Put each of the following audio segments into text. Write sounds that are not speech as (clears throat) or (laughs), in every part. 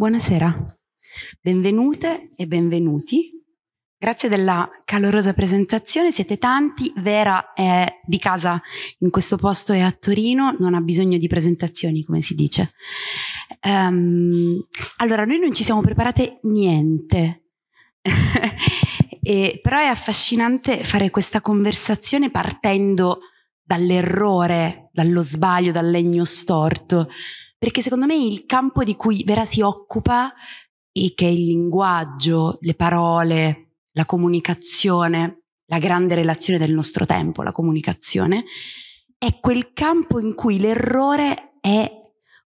Buonasera, benvenute e benvenuti. Grazie della calorosa presentazione, siete tanti, Vera è di casa in questo posto e a Torino, non ha bisogno di presentazioni come si dice. Um, allora, noi non ci siamo preparate niente, (laughs) e, però è affascinante fare questa conversazione partendo dall'errore, dallo sbaglio, dal legno storto perché secondo me il campo di cui Vera si occupa, e che è il linguaggio, le parole, la comunicazione, la grande relazione del nostro tempo, la comunicazione, è quel campo in cui l'errore è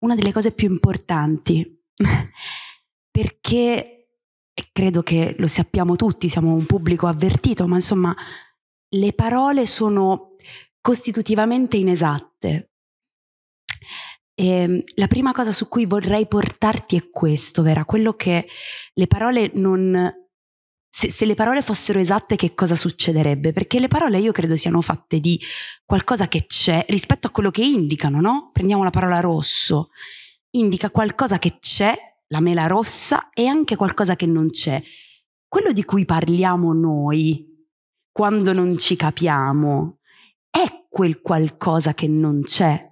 una delle cose più importanti, (laughs) perché e credo che lo sappiamo tutti, siamo un pubblico avvertito, ma insomma le parole sono costitutivamente inesatte, e ehm, la prima cosa su cui vorrei portarti è questo, Vera, quello che le parole non... Se, se le parole fossero esatte che cosa succederebbe? Perché le parole io credo siano fatte di qualcosa che c'è rispetto a quello che indicano, no? Prendiamo la parola rosso, indica qualcosa che c'è, la mela rossa, e anche qualcosa che non c'è. Quello di cui parliamo noi quando non ci capiamo è quel qualcosa che non c'è,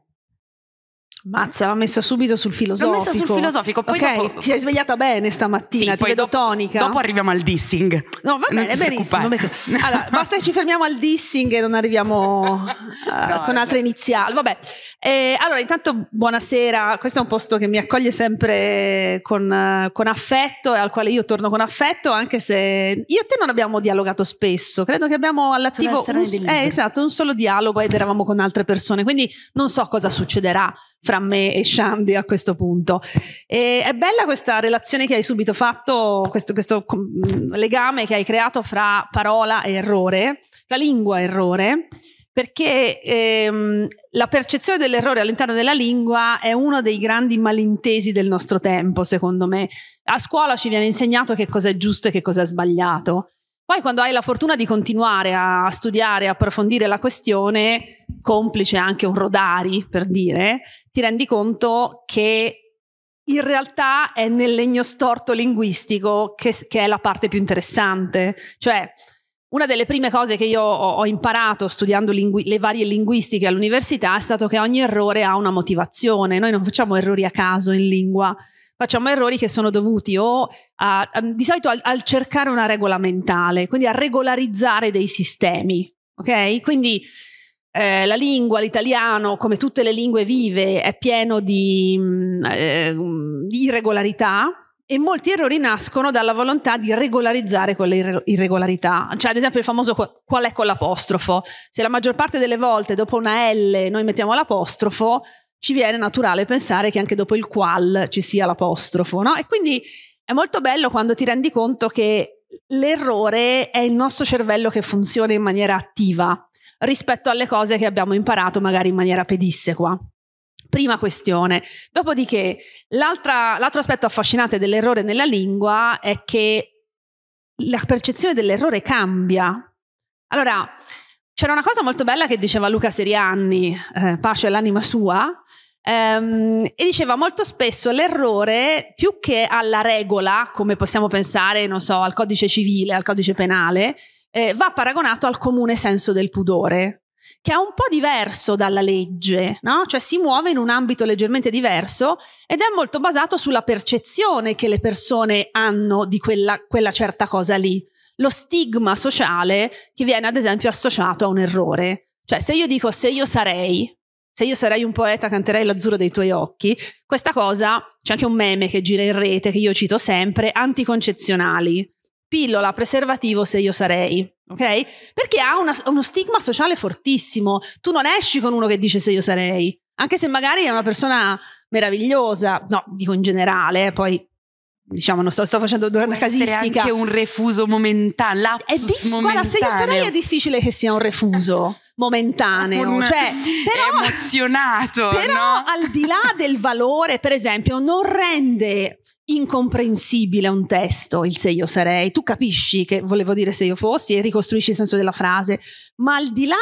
Mazza, l'ha messa subito sul filosofico. L'ho messa sul filosofico. Poi okay, dopo... ti sei svegliata bene stamattina, sì, ti vedo dopo, tonica. Dopo arriviamo al dissing. No, va bene, benissimo. Allora, (laughs) basta che ci fermiamo al dissing e non arriviamo uh, no, con altre iniziali. Vabbè. Eh, allora, intanto buonasera. Questo è un posto che mi accoglie sempre con, uh, con, affetto e al quale io torno con affetto, anche se io e te non abbiamo dialogato spesso. Credo che abbiamo all'attivo un, eh, esatto, un solo dialogo ed eravamo con altre persone. Quindi non so cosa succederà fra tra me e Shandy a questo punto. E è bella questa relazione che hai subito fatto, questo, questo mm, legame che hai creato fra parola e errore, fra lingua e errore perché ehm, la percezione dell'errore all'interno della lingua è uno dei grandi malintesi del nostro tempo, secondo me. A scuola ci viene insegnato che cosa è giusto e che cosa è sbagliato. Poi quando hai la fortuna di continuare a studiare, a approfondire la questione, complice anche un rodari per dire, ti rendi conto che in realtà è nel legno storto linguistico che, che è la parte più interessante. Cioè, una delle prime cose che io ho, imparato studiando lingu- le varie linguistiche all'università è stato che ogni errore ha una motivazione, noi non facciamo errori a caso in lingua facciamo errori che sono dovuti o a, a, di solito al, al cercare una regola mentale, quindi a regolarizzare dei sistemi, ok? Quindi eh, la lingua, l'italiano, come tutte le lingue vive, è pieno di, mm, eh, di, irregolarità e molti errori nascono dalla volontà di regolarizzare quelle irregolarità. Cioè, ad esempio, il famoso qual è con l'apostrofo. Se la maggior parte delle volte dopo una L noi mettiamo l'apostrofo, ci viene naturale pensare che anche dopo il qual ci sia l'apostrofo, no? E quindi è molto bello quando ti rendi conto che l'errore è il nostro cervello che funziona in maniera attiva rispetto alle cose che abbiamo imparato magari in maniera pedissequa. Prima questione. Dopodiché, l'altro aspetto affascinante dell'errore nella lingua è che la percezione dell'errore cambia. Allora, c'era una cosa molto bella che diceva Luca Serianni, eh, pace all'anima sua, ehm, e diceva molto spesso l'errore, più che alla regola, come possiamo pensare, non so, al codice civile, al codice penale, eh, va paragonato al comune senso del pudore, che è un po' diverso dalla legge, no? Cioè si muove in un ambito leggermente diverso ed è molto basato sulla percezione che le persone hanno di quella, quella certa cosa lì lo stigma sociale che viene ad esempio associato a un errore. Cioè se io dico se io sarei, se io sarei un poeta canterei l'azzurro dei tuoi occhi, questa cosa, c'è anche un meme che gira in rete che io cito sempre, anticoncezionali, pillola, preservativo se io sarei, ok? Perché ha una, uno stigma sociale fortissimo, tu non esci con uno che dice se io sarei, anche se magari è una persona meravigliosa, no, dico in generale, eh, poi diciamo, non sto, sto facendo una casistica. È anche un refuso momentaneo, lapsus dif- momentaneo. Guarda, se io sarei è difficile che sia un refuso (laughs) momentaneo, un cioè, però, (laughs) emozionato. (laughs) Però no? al di là del valore, per esempio, non rende incomprensibile un testo il se io sarei. Tu capisci che volevo dire se io fossi e ricostruisci il senso della frase, ma al di là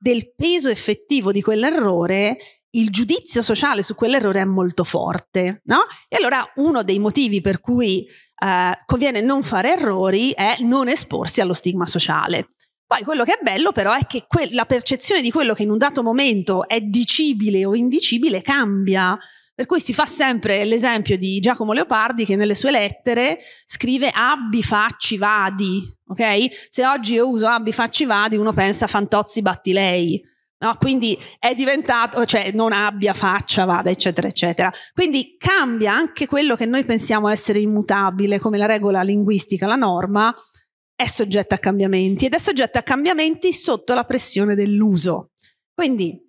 del peso effettivo di quell'errore il giudizio sociale su quell'errore è molto forte, no? E allora uno dei motivi per cui eh, conviene non fare errori è non esporsi allo stigma sociale. Poi quello che è bello però è che que- la percezione di quello che in un dato momento è dicibile o indicibile cambia. Per cui si fa sempre l'esempio di Giacomo Leopardi che nelle sue lettere scrive abbi, facci, vadi, ok? Se oggi io uso abbi, facci, vadi, uno pensa fantozzi, batti lei No, quindi è diventato, cioè non abbia faccia, vada, eccetera, eccetera. Quindi cambia anche quello che noi pensiamo essere immutabile, come la regola linguistica, la norma, è soggetta a cambiamenti ed è soggetta a cambiamenti sotto la pressione dell'uso. Quindi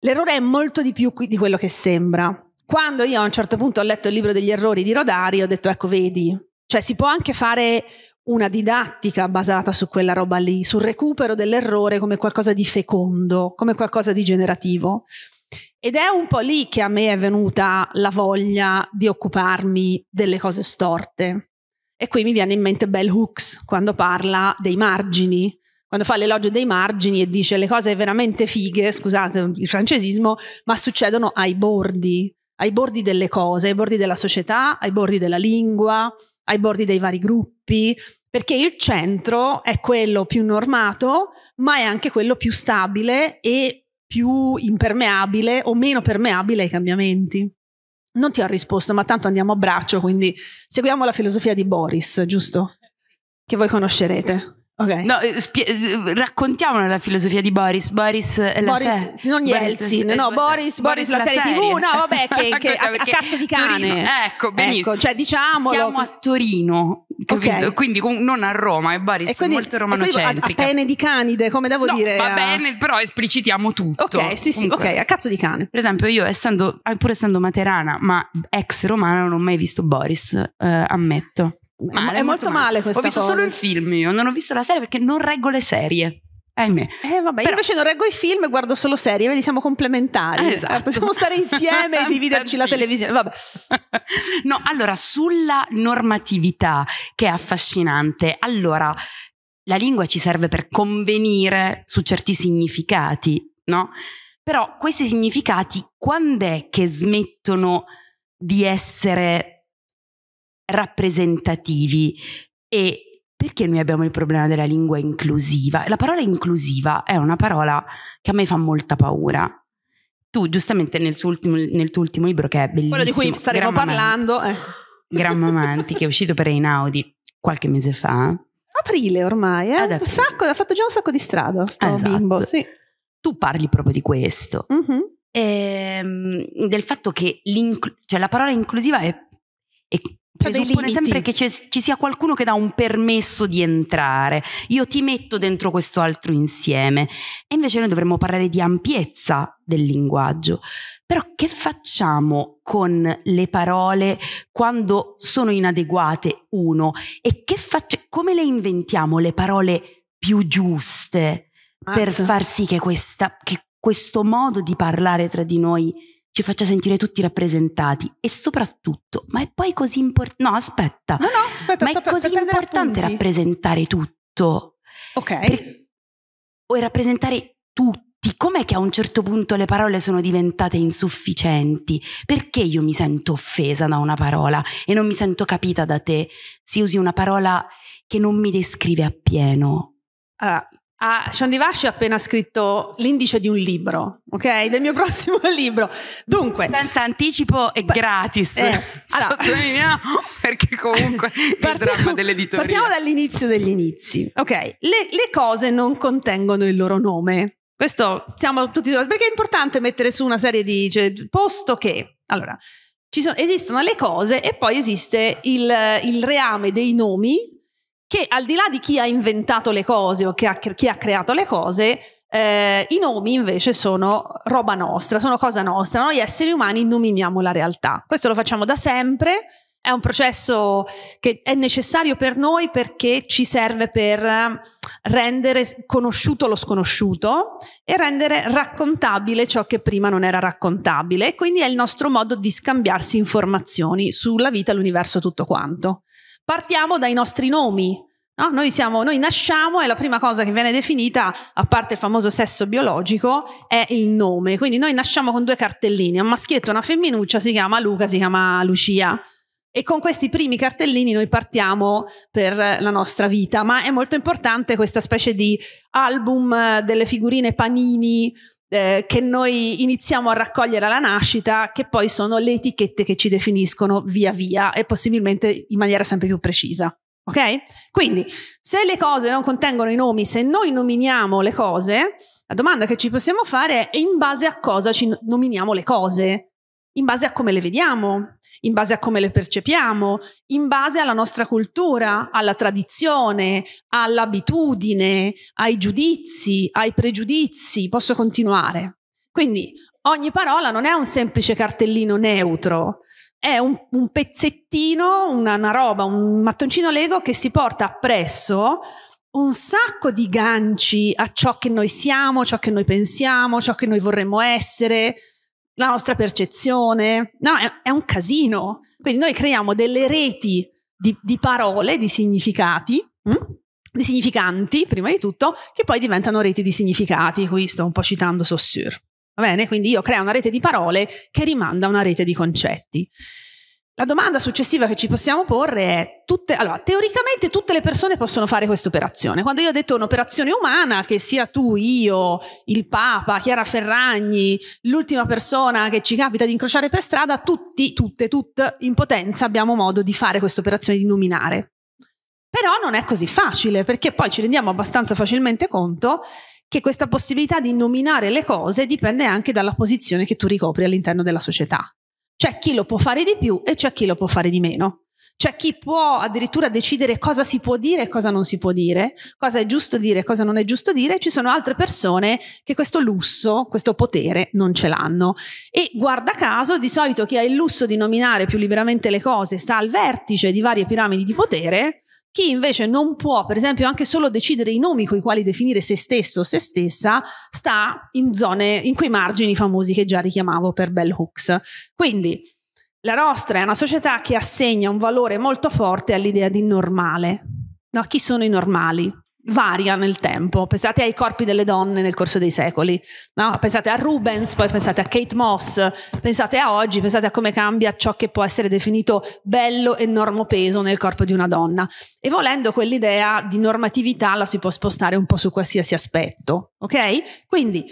l'errore è molto di più di quello che sembra. Quando io a un certo punto ho letto il libro degli errori di Rodari, ho detto ecco vedi, cioè si può anche fare una didattica basata su quella roba lì, sul recupero dell'errore come qualcosa di fecondo, come qualcosa di generativo. Ed è un po' lì che a me è venuta la voglia di occuparmi delle cose storte. E qui mi viene in mente Bell Hooks quando parla dei margini, quando fa l'elogio dei margini e dice le cose veramente fighe, scusate il francesismo, ma succedono ai bordi, ai bordi delle cose, ai bordi della società, ai bordi della lingua, ai bordi dei vari gruppi, perché il centro è quello più normato, ma è anche quello più stabile e più impermeabile o meno permeabile ai cambiamenti. Non ti ho risposto, ma tanto andiamo a braccio, quindi seguiamo la filosofia di Boris, giusto? Che voi conoscerete. Okay. No, eh, spie- eh, raccontiamone la filosofia di Boris. Boris è la Boris, se- non Yeltsin, Boris, eh, no, Boris, Boris, Boris la, la serie, TV, no, vabbè, (laughs) che, ecco, che a, a cazzo di cane. Torino, ecco, ecco benissimo. Ecco, cioè, diciamolo. Siamo a Torino, okay. quindi non a Roma, è Boris e quindi, è molto romanocentrica. A, a pene di canide, come devo no, dire? va bene, però esplicitiamo tutto. Ok, sì, sì, Comunque. ok, a cazzo di cane. Per esempio io, essendo, ah, pur essendo materana, ma ex romana, non ho mai visto Boris, eh, ammetto. Ma è, molto male, male questa Ho visto cosa. solo il film io, non ho visto la serie perché non reggo le serie. Ahimè. Eh vabbè, Però... invece non reggo i film e guardo solo serie, vedi siamo complementari. Eh, esatto. Eh, possiamo stare insieme e (laughs) dividerci la televisione. Vabbè. no, allora sulla normatività che è affascinante. Allora, la lingua ci serve per convenire su certi significati, no? Però questi significati quando è che smettono di essere rappresentativi e perché noi abbiamo il problema della lingua inclusiva? La parola inclusiva è una parola che a me fa molta paura. Tu, giustamente, nel, ultimo, nel tuo ultimo libro, che è bellissimo. Quello di cui staremo parlando. Eh. Grammamanti, che è uscito per Einaudi qualche mese fa. Aprile ormai, eh? Aprile. Un sacco, ha fatto già un sacco di strada sto esatto. bimbo, sì. Tu parli proprio di questo. Mm-hmm. E, ehm, del fatto che cioè, la parola inclusiva è, è cioè presuppone sempre che ci sia qualcuno che dà un permesso di entrare, io ti metto dentro questo altro insieme. E invece noi dovremmo parlare di ampiezza del linguaggio. Però che facciamo con le parole quando sono inadeguate, uno? E fac- come le inventiamo le parole più giuste Mazza. per far sì che, questa, che questo modo di parlare tra di noi ci faccia sentire tutti rappresentati e soprattutto, ma è poi così importante... No, aspetta. No, no, aspetta. Ma è così importante rappresentare tutto. Ok. Per, o rappresentare tutti, com'è che a un certo punto le parole sono diventate insufficienti? Perché io mi sento offesa da una parola e non mi sento capita da te se usi una parola che non mi descrive appieno? Allora, a Shandivashi ha appena scritto l'indice di un libro, ok? Del mio (laughs) prossimo libro. Dunque, senza anticipo e gratis. Eh, (laughs) allora, Sottolineiamo perché comunque (laughs) partiamo, il dramma dell'editoria. Partiamo dall'inizio degli inizi. Ok, le, le cose non contengono il loro nome. Questo siamo tutti perché è importante mettere su una serie di cioè, posto che allora sono, esistono le cose e poi esiste il, il reame dei nomi che al di là di chi ha inventato le cose o chi ha, chi ha creato le cose, eh, I nomi invece sono roba nostra, sono cosa nostra. Noi esseri umani nominiamo la realtà. Questo lo facciamo da sempre. È un processo che è necessario per noi perché ci serve per rendere conosciuto lo sconosciuto e rendere raccontabile ciò che prima non era raccontabile. E quindi è il nostro modo di scambiarsi informazioni sulla vita, l'universo, tutto quanto. Partiamo dai nostri nomi. No? Noi, siamo, noi nasciamo e la prima cosa che viene definita, a parte il famoso sesso biologico, è il nome. Quindi noi nasciamo con due cartellini, un maschietto e una femminuccia, si chiama Luca, si chiama Lucia. E con questi primi cartellini noi partiamo per la nostra vita, ma è molto importante questa specie di album eh, delle figurine panini eh, che noi iniziamo a raccogliere alla nascita, che poi sono le etichette che ci definiscono via via e possibilmente in maniera sempre più precisa. Ok? Quindi, se le cose non contengono i nomi, se noi nominiamo le cose, la domanda che ci possiamo fare è in base a cosa ci nominiamo le cose in base a come le vediamo, in base a come le percepiamo, in base alla nostra cultura, alla tradizione, all'abitudine, ai giudizi, ai pregiudizi. Posso continuare. Quindi ogni parola non è un semplice cartellino neutro, è un, un pezzettino, una, una roba, un mattoncino Lego che si porta appresso un sacco di ganci a ciò che noi siamo, ciò che noi pensiamo, ciò che noi vorremmo essere, la nostra percezione. No, è, è, un casino. Quindi noi creiamo delle reti di, di parole, di significati, mh? Hm? di significanti, prima di tutto, che poi diventano reti di significati. Qui sto un po' citando Saussure. Va bene? Quindi io creo una rete di parole che rimanda a una rete di concetti. La domanda successiva che ci possiamo porre è, tutte, allora, teoricamente tutte le persone possono fare questa operazione. Quando io ho detto un'operazione umana, che sia tu, io, il Papa, Chiara Ferragni, l'ultima persona che ci capita di incrociare per strada, tutti, tutte, tutte, in potenza abbiamo modo di fare questa operazione di nominare. Però non è così facile, perché poi ci rendiamo abbastanza facilmente conto che questa possibilità di nominare le cose dipende anche dalla posizione che tu ricopri all'interno della società. C'è chi lo può fare di più e c'è chi lo può fare di meno. C'è chi può addirittura decidere cosa si può dire e cosa non si può dire, cosa è giusto dire e cosa non è giusto dire. Ci sono altre persone che questo lusso, questo potere non ce l'hanno. E guarda caso, di solito chi ha il lusso di nominare più liberamente le cose sta al vertice di varie piramidi di potere chi invece non può, per esempio, anche solo decidere i nomi con i quali definire se stesso o se stessa, sta in zone, in quei margini famosi che già richiamavo per Bell Hooks. Quindi la nostra è una società che assegna un valore molto forte all'idea di normale. No, chi sono i normali? varia nel tempo. Pensate ai corpi delle donne nel corso dei secoli, no? pensate a Rubens, poi pensate a Kate Moss, pensate a oggi, pensate a come cambia ciò che può essere definito bello e peso nel corpo di una donna. E volendo quell'idea di normatività la si può spostare un po' su qualsiasi aspetto, ok? Quindi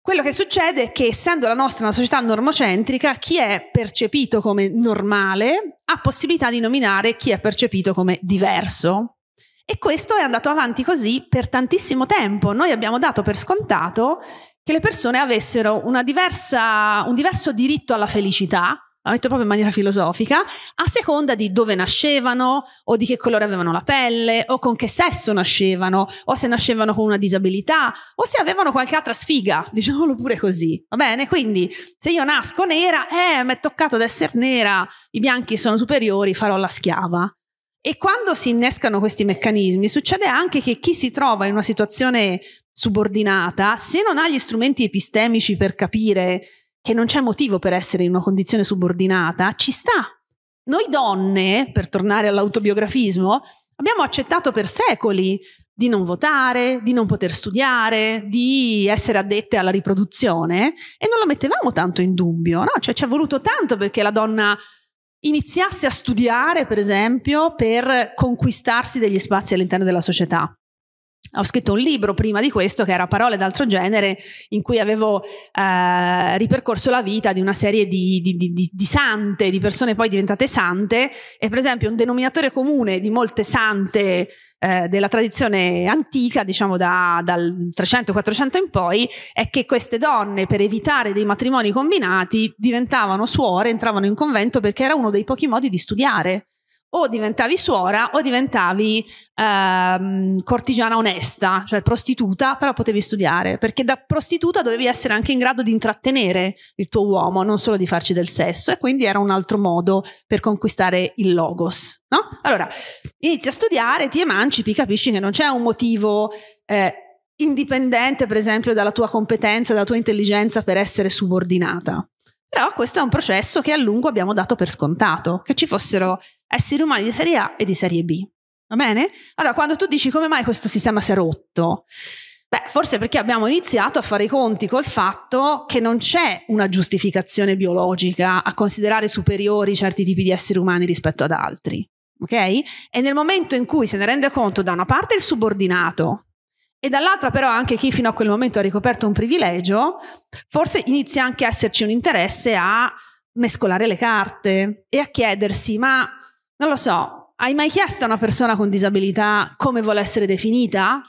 quello che succede è che essendo la nostra una società normocentrica, chi è percepito come normale ha possibilità di nominare chi è percepito come diverso, e questo è andato avanti così per tantissimo tempo. Noi abbiamo dato per scontato che le persone avessero diversa, un diverso diritto alla felicità, la metto proprio in maniera filosofica, a seconda di dove nascevano o di che colore avevano la pelle o con che sesso nascevano o se nascevano con una disabilità o se avevano qualche altra sfiga, (laughs) diciamolo pure così, va bene? Quindi se io nasco nera, eh, mi è toccato ad essere nera, i bianchi sono superiori, farò la schiava. E quando si innescano questi meccanismi, succede anche che chi si trova in una situazione subordinata, se non ha gli strumenti epistemici per capire che non c'è motivo per essere in una condizione subordinata, ci sta. Noi donne, per tornare all'autobiografismo, abbiamo accettato per secoli di non votare, di non poter studiare, di essere addette alla riproduzione e non lo mettevamo tanto in dubbio, no? Cioè ci è voluto tanto perché la donna iniziasse a studiare, per esempio, per conquistarsi degli spazi all'interno della società ho scritto un libro prima di questo che era Parole d'altro genere, in cui avevo eh, ripercorso la vita di una serie di, di, di, di, sante, di persone poi diventate sante, e per esempio un denominatore comune di molte sante eh, della tradizione antica, diciamo da, dal 300-400 in poi, è che queste donne, per evitare dei matrimoni combinati, diventavano suore, entravano in convento perché era uno dei pochi modi di studiare o diventavi suora o diventavi ehm, cortigiana onesta, cioè prostituta, però potevi studiare, perché da prostituta dovevi essere anche in grado di intrattenere il tuo uomo, non solo di farci del sesso, e quindi era un altro modo per conquistare il logos. No? Allora, inizi a studiare, ti emancipi, capisci che non c'è un motivo eh, indipendente, per esempio, dalla tua competenza, dalla tua intelligenza per essere subordinata. Però questo è un processo che a lungo abbiamo dato per scontato, che ci fossero esseri umani di serie A e di serie B. Va bene? Allora, quando tu dici come mai questo sistema si è rotto? Beh, forse perché abbiamo iniziato a fare i conti col fatto che non c'è una giustificazione biologica a considerare superiori certi tipi di esseri umani rispetto ad altri. Ok? E nel momento in cui se ne rende conto da una parte il subordinato e dall'altra però anche chi fino a quel momento ha ricoperto un privilegio, forse inizia anche a esserci un interesse a mescolare le carte e a chiedersi ma non lo so, hai mai chiesto a una persona con disabilità come vuole essere definita?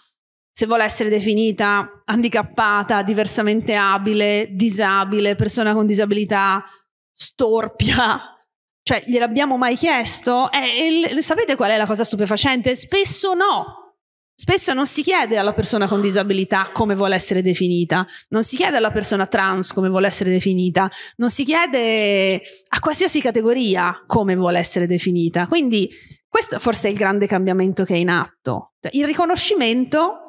Se vuole essere definita handicappata, diversamente abile, disabile, persona con disabilità, storpia, cioè, gliel'abbiamo mai chiesto? Eh, il, sapete qual è la cosa stupefacente? Spesso no. Spesso non si chiede alla persona con disabilità come vuole essere definita, non si chiede alla persona trans come vuole essere definita, non si chiede a qualsiasi categoria come vuole essere definita. Quindi questo forse è il grande cambiamento che è in atto, cioè, il riconoscimento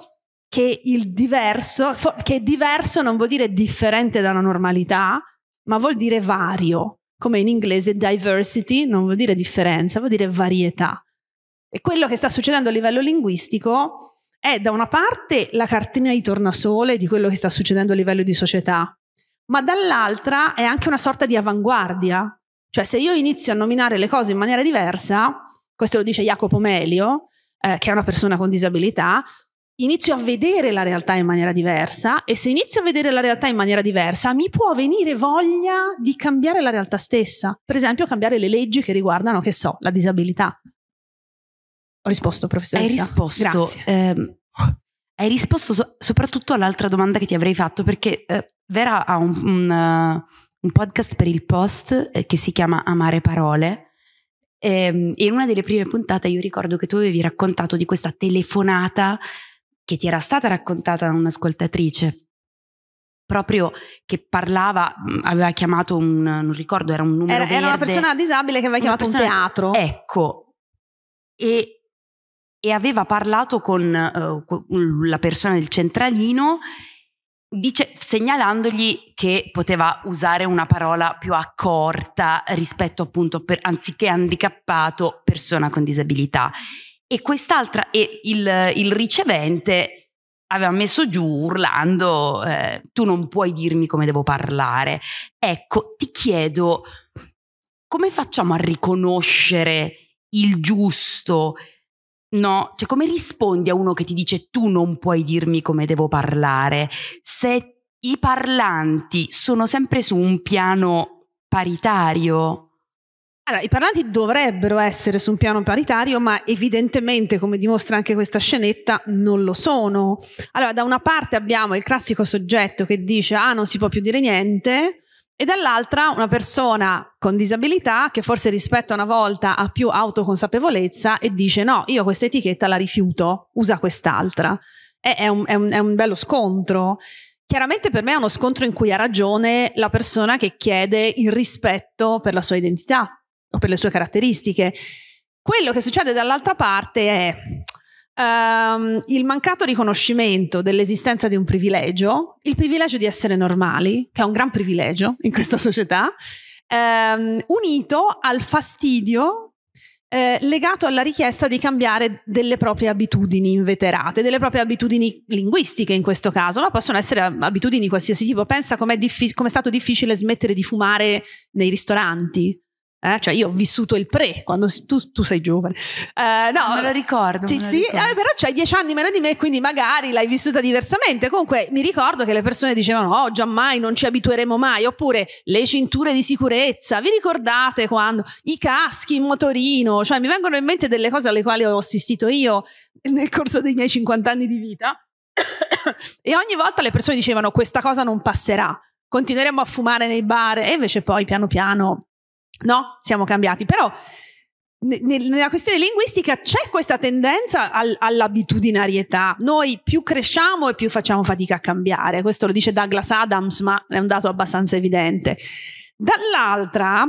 che il diverso, che diverso non vuol dire differente dalla normalità, ma vuol dire vario, come in inglese diversity non vuol dire differenza, vuol dire varietà. E quello che sta succedendo a livello linguistico è da una parte la cartina di tornasole di quello che sta succedendo a livello di società, ma dall'altra è anche una sorta di avanguardia. Cioè se io inizio a nominare le cose in maniera diversa, questo lo dice Jacopo Melio, eh, che è una persona con disabilità, inizio a vedere la realtà in maniera diversa e se inizio a vedere la realtà in maniera diversa mi può venire voglia di cambiare la realtà stessa, per esempio cambiare le leggi che riguardano, che so, la disabilità. Ho risposto, professoressa. Hai risposto. Ehm, hai risposto so- soprattutto all'altra domanda che ti avrei fatto, perché eh, Vera ha un, un, uh, un, podcast per il post eh, che si chiama Amare Parole. Ehm, e, in una delle prime puntate io ricordo che tu avevi raccontato di questa telefonata che ti era stata raccontata da un'ascoltatrice proprio che parlava, mm, aveva chiamato un, non ricordo, era un numero era, verde. Era una persona disabile che aveva chiamato persona, un teatro. Ecco, e e aveva parlato con uh, la persona del centralino dice, segnalandogli che poteva usare una parola più accorta rispetto appunto per, anziché handicappato persona con disabilità e quest'altra e il, il ricevente aveva messo giù urlando eh, tu non puoi dirmi come devo parlare ecco ti chiedo come facciamo a riconoscere il giusto No, cioè come rispondi a uno che ti dice tu non puoi dirmi come devo parlare? Se i parlanti sono sempre su un piano paritario. Allora, i parlanti dovrebbero essere su un piano paritario, ma evidentemente, come dimostra anche questa scenetta, non lo sono. Allora, da una parte abbiamo il classico soggetto che dice ah, non si può più dire niente, e dall'altra una persona con disabilità che forse rispetto a una volta ha più autoconsapevolezza e dice no, io questa etichetta la rifiuto, usa quest'altra. È, un, è, un, è un bello scontro. Chiaramente per me è uno scontro in cui ha ragione la persona che chiede il rispetto per la sua identità o per le sue caratteristiche. Quello che succede dall'altra parte è Um, il mancato riconoscimento dell'esistenza di un privilegio, il privilegio di essere normali, che è un gran privilegio in questa società, um, unito al fastidio eh, legato alla richiesta di cambiare delle proprie abitudini inveterate, delle proprie abitudini linguistiche in questo caso, ma possono essere abitudini di qualsiasi tipo. Pensa com'è, diffi- com'è stato difficile smettere di fumare nei ristoranti, eh? cioè io ho vissuto il pre, quando si, tu, tu, sei giovane. Eh, no, me lo ricordo. Sì, lo sì ricordo. Eh, però c'hai dieci anni meno di me, quindi magari l'hai vissuta diversamente. Comunque mi ricordo che le persone dicevano, oh giammai, non ci abitueremo mai, oppure le cinture di sicurezza, vi ricordate quando? I caschi in motorino, cioè mi vengono in mente delle cose alle quali ho assistito io nel corso dei miei 50 anni di vita. (coughs) e ogni volta le persone dicevano questa cosa non passerà, continueremo a fumare nei bar e invece poi piano piano No, siamo cambiati, però nella questione linguistica c'è questa tendenza all'abitudinarietà. Noi più cresciamo e più facciamo fatica a cambiare. Questo lo dice Douglas Adams, ma è un dato abbastanza evidente. Dall'altra,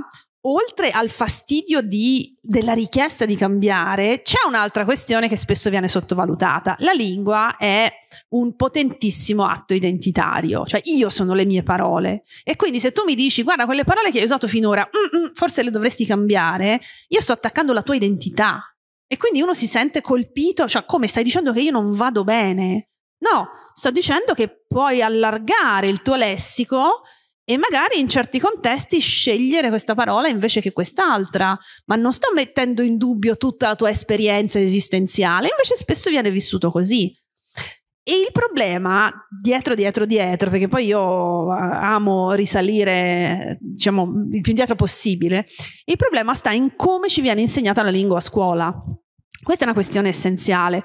oltre al fastidio di, della richiesta di cambiare, c'è un'altra questione che spesso viene sottovalutata. La lingua è un potentissimo atto identitario, cioè io sono le mie parole. E quindi se tu mi dici, guarda, quelle parole che hai usato finora, mm, mm, forse le dovresti cambiare, io sto attaccando la tua identità. E quindi uno si sente colpito, cioè come stai dicendo che io non vado bene? No, sto dicendo che puoi allargare il tuo lessico e magari in certi contesti scegliere questa parola invece che quest'altra, ma non sto mettendo in dubbio tutta la tua esperienza esistenziale, invece spesso viene vissuto così. E il problema dietro, dietro, dietro, perché poi io ah, amo risalire, diciamo, il più indietro possibile, il problema sta in come ci viene insegnata la lingua a scuola. Questa è una questione essenziale.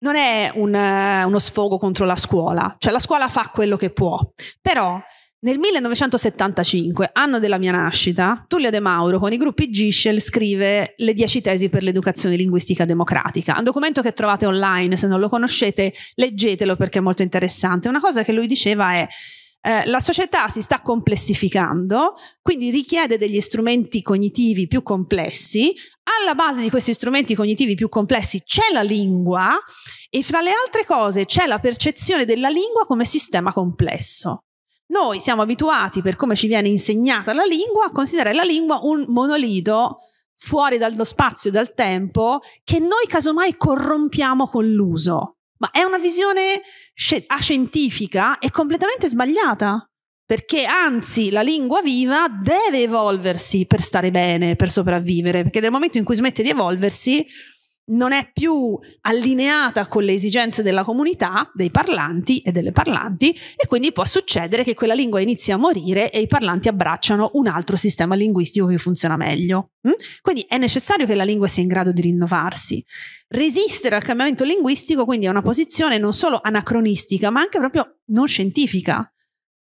Non è un, eh, uno sfogo contro la scuola, cioè la scuola fa quello che può, però nel 1975, anno della mia nascita, Tullio De Mauro con i gruppi Gischel scrive Le 10 tesi per l'educazione linguistica democratica, un documento che trovate online, se non lo conoscete leggetelo perché è molto interessante. Una cosa che lui diceva è eh, la società si sta complessificando, quindi richiede degli strumenti cognitivi più complessi. Alla base di questi strumenti cognitivi più complessi c'è la lingua e fra le altre cose c'è la percezione della lingua come sistema complesso. Noi siamo abituati, per come ci viene insegnata la lingua, a considerare la lingua un monolito fuori dallo spazio e dal tempo che noi casomai corrompiamo con l'uso. Ma è una visione ascientifica e completamente sbagliata perché anzi la lingua viva deve evolversi per stare bene, per sopravvivere, perché nel momento in cui smette di evolversi non è più allineata con le esigenze della comunità, dei parlanti e delle parlanti e quindi può succedere che quella lingua inizi a morire e i parlanti abbracciano un altro sistema linguistico che funziona meglio. Mm? Quindi è necessario che la lingua sia in grado di rinnovarsi. Resistere al cambiamento linguistico quindi è una posizione non solo anacronistica ma anche proprio non scientifica.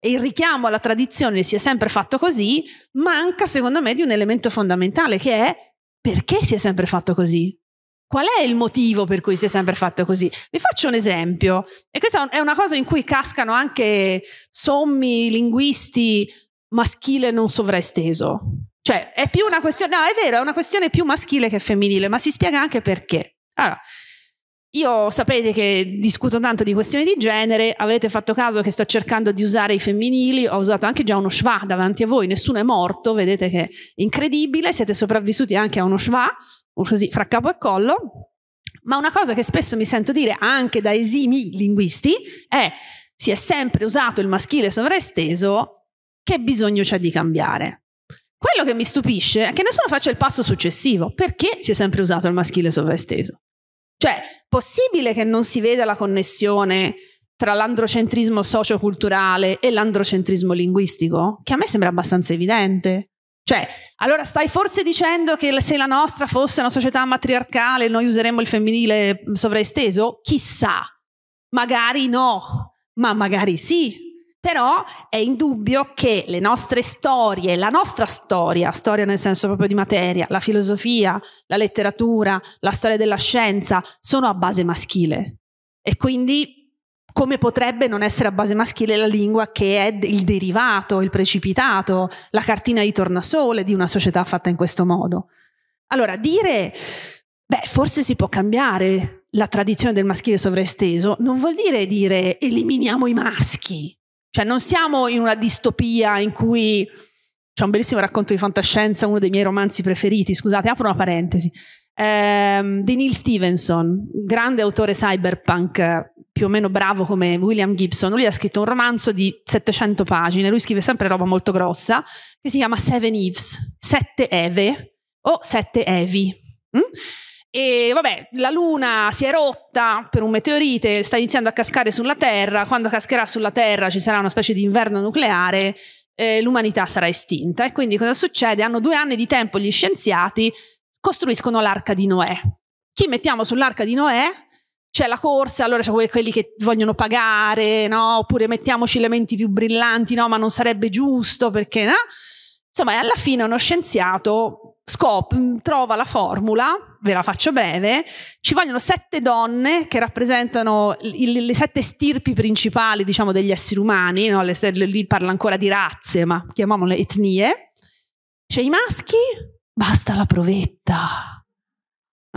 E il richiamo alla tradizione si è sempre fatto così, manca secondo me di un elemento fondamentale che è perché si è sempre fatto così? Qual è il motivo per cui si è sempre fatto così? Vi faccio un esempio, e questa è una cosa in cui cascano anche sommi linguisti maschile non sovraesteso. Cioè, è più una questione, no, è vero, è una questione più maschile che femminile, ma si spiega anche perché. Allora, io sapete che discuto tanto di questioni di genere, avrete fatto caso che sto cercando di usare i femminili, ho usato anche già uno schwa davanti a voi, nessuno è morto, vedete che è incredibile, siete sopravvissuti anche a uno schwa, così fra capo e collo, ma una cosa che spesso mi sento dire anche da esimi linguisti è si è sempre usato il maschile sovraesteso, che bisogno c'è di cambiare? Quello che mi stupisce è che nessuno faccia il passo successivo, perché si è sempre usato il maschile sovraesteso? Cioè, possibile che non si veda la connessione tra l'androcentrismo socioculturale e l'androcentrismo linguistico? Che a me sembra abbastanza evidente. Cioè, allora stai forse dicendo che se la nostra fosse una società matriarcale noi useremmo il femminile sovraesteso? Chissà, magari no, ma magari sì. Però è indubbio che le nostre storie, la nostra storia, storia nel senso proprio di materia, la filosofia, la letteratura, la storia della scienza, sono a base maschile. E quindi come potrebbe non essere a base maschile la lingua che è il derivato, il precipitato, la cartina di tornasole di una società fatta in questo modo. Allora, dire, beh, forse si può cambiare la tradizione del maschile sovraesteso, non vuol dire dire eliminiamo i maschi. Cioè, non siamo in una distopia in cui c'è un bellissimo racconto di fantascienza, uno dei miei romanzi preferiti, scusate, apro una parentesi, ehm, di Neil Stevenson, grande autore cyberpunk più o meno bravo come William Gibson, lui ha scritto un romanzo di 700 pagine, lui scrive sempre roba molto grossa, che si chiama Seven Eves, Sette Eve o Sette Evi. Mm? E vabbè, la Luna si è rotta per un meteorite, sta iniziando a cascare sulla Terra, quando cascherà sulla Terra ci sarà una specie di inverno nucleare, eh, l'umanità sarà estinta. E quindi cosa succede? Hanno due anni di tempo gli scienziati, costruiscono l'arca di Noè. Chi mettiamo sull'arca di Noè? c'è la corsa, allora c'è quelli che vogliono pagare, no? Oppure mettiamoci elementi più brillanti, no? Ma non sarebbe giusto perché, no? Insomma, alla fine uno scienziato scop- mm, trova la formula, ve la faccio breve, ci vogliono sette donne che rappresentano il, le sette stirpi principali, diciamo, degli esseri umani, no? Le, lì parla ancora di razze, ma chiamiamole etnie. C'è i maschi, basta la provetta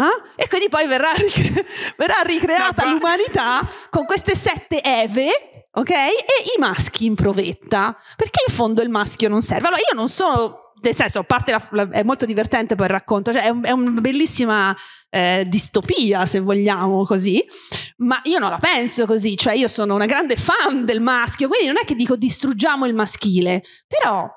eh? E quindi poi verrà, (laughs) ricre- verrà ricreata no, l'umanità con queste sette Eve, ok? E i maschi in provetta. Perché in fondo il maschio non serve? Allora io non sono nel senso, a parte la, la, è molto divertente poi il racconto, cioè è, è una bellissima eh, distopia, se vogliamo così, ma io non la penso così, cioè io sono una grande fan del maschio, quindi non è che dico distruggiamo il maschile, però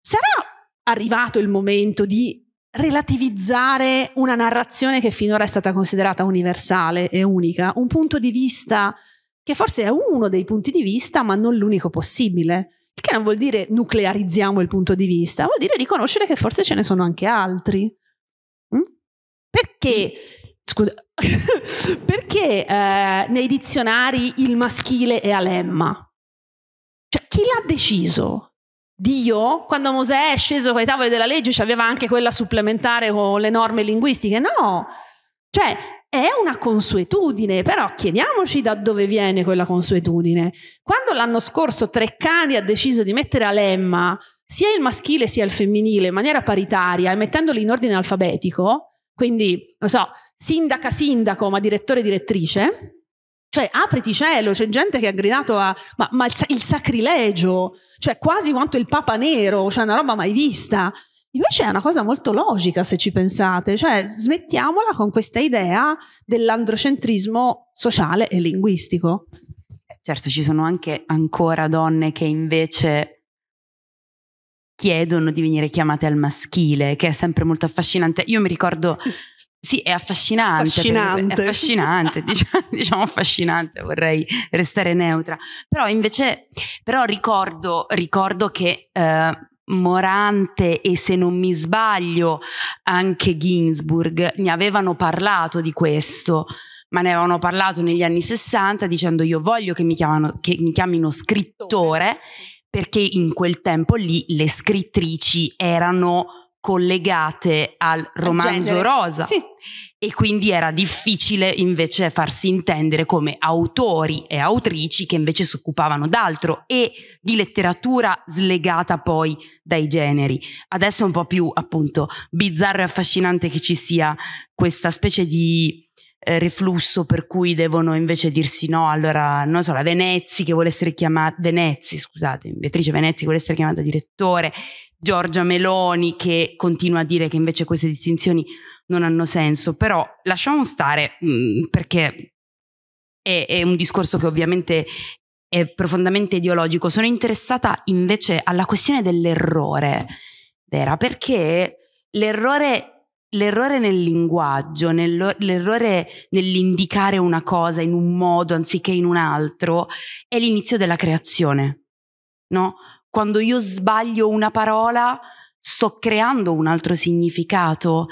sarà arrivato il momento di relativizzare una narrazione che finora è stata considerata universale e unica, un punto di vista che forse è uno dei punti di vista, ma non l'unico possibile. Il che non vuol dire nuclearizziamo il punto di vista, vuol dire riconoscere che forse ce ne sono anche altri. Mm? Perché, scusa, (laughs) perché eh, nei dizionari il maschile è alemma? Cioè, chi l'ha deciso? Dio, quando Mosè è sceso con i tavoli della legge, ci aveva anche quella supplementare con le norme linguistiche. No, cioè è una consuetudine, però chiediamoci da dove viene quella consuetudine. Quando l'anno scorso Treccani ha deciso di mettere a lemma sia il maschile sia il femminile in maniera paritaria e mettendoli in ordine alfabetico, quindi, non so, sindaca sindaco ma direttore direttrice, cioè, apriti cielo, c'è gente che ha gridato a, ma, ma il, il, sacrilegio, cioè quasi quanto il Papa Nero, cioè una roba mai vista. Invece è una cosa molto logica se ci pensate, cioè smettiamola con questa idea dell'androcentrismo sociale e linguistico. Certo, ci sono anche ancora donne che invece chiedono di venire chiamate al maschile, che è sempre molto affascinante. Io mi ricordo sì, è affascinante. Affascinante. è affascinante, (laughs) diciamo, diciamo, affascinante, vorrei restare neutra. Però invece, però ricordo, ricordo che eh, Morante e se non mi sbaglio anche Ginsburg ne avevano parlato di questo, ma ne avevano parlato negli anni 60 dicendo io voglio che mi, chiamano, che mi chiamino scrittore perché in quel tempo lì le scrittrici erano collegate al romanzo rosa sì. e quindi era difficile invece farsi intendere come autori e autrici che invece si occupavano d'altro e di letteratura slegata poi dai generi. Adesso è un po' più appunto bizzarro e affascinante che ci sia questa specie di eh, reflusso per cui devono invece dirsi no, allora non so, la Venezzi che vuole essere chiamata Venezzi, scusate, Beatrice Venezzi che vuole essere chiamata direttore Giorgia Meloni che continua a dire che invece queste distinzioni non hanno senso, però lasciamo stare mh, mm, perché è, è un discorso che ovviamente è profondamente ideologico. Sono interessata invece alla questione dell'errore, Vera, perché l'errore L'errore nel linguaggio, l'errore nell'indicare una cosa in un modo anziché in un altro, è l'inizio della creazione. No? quando io sbaglio una parola sto creando un altro significato.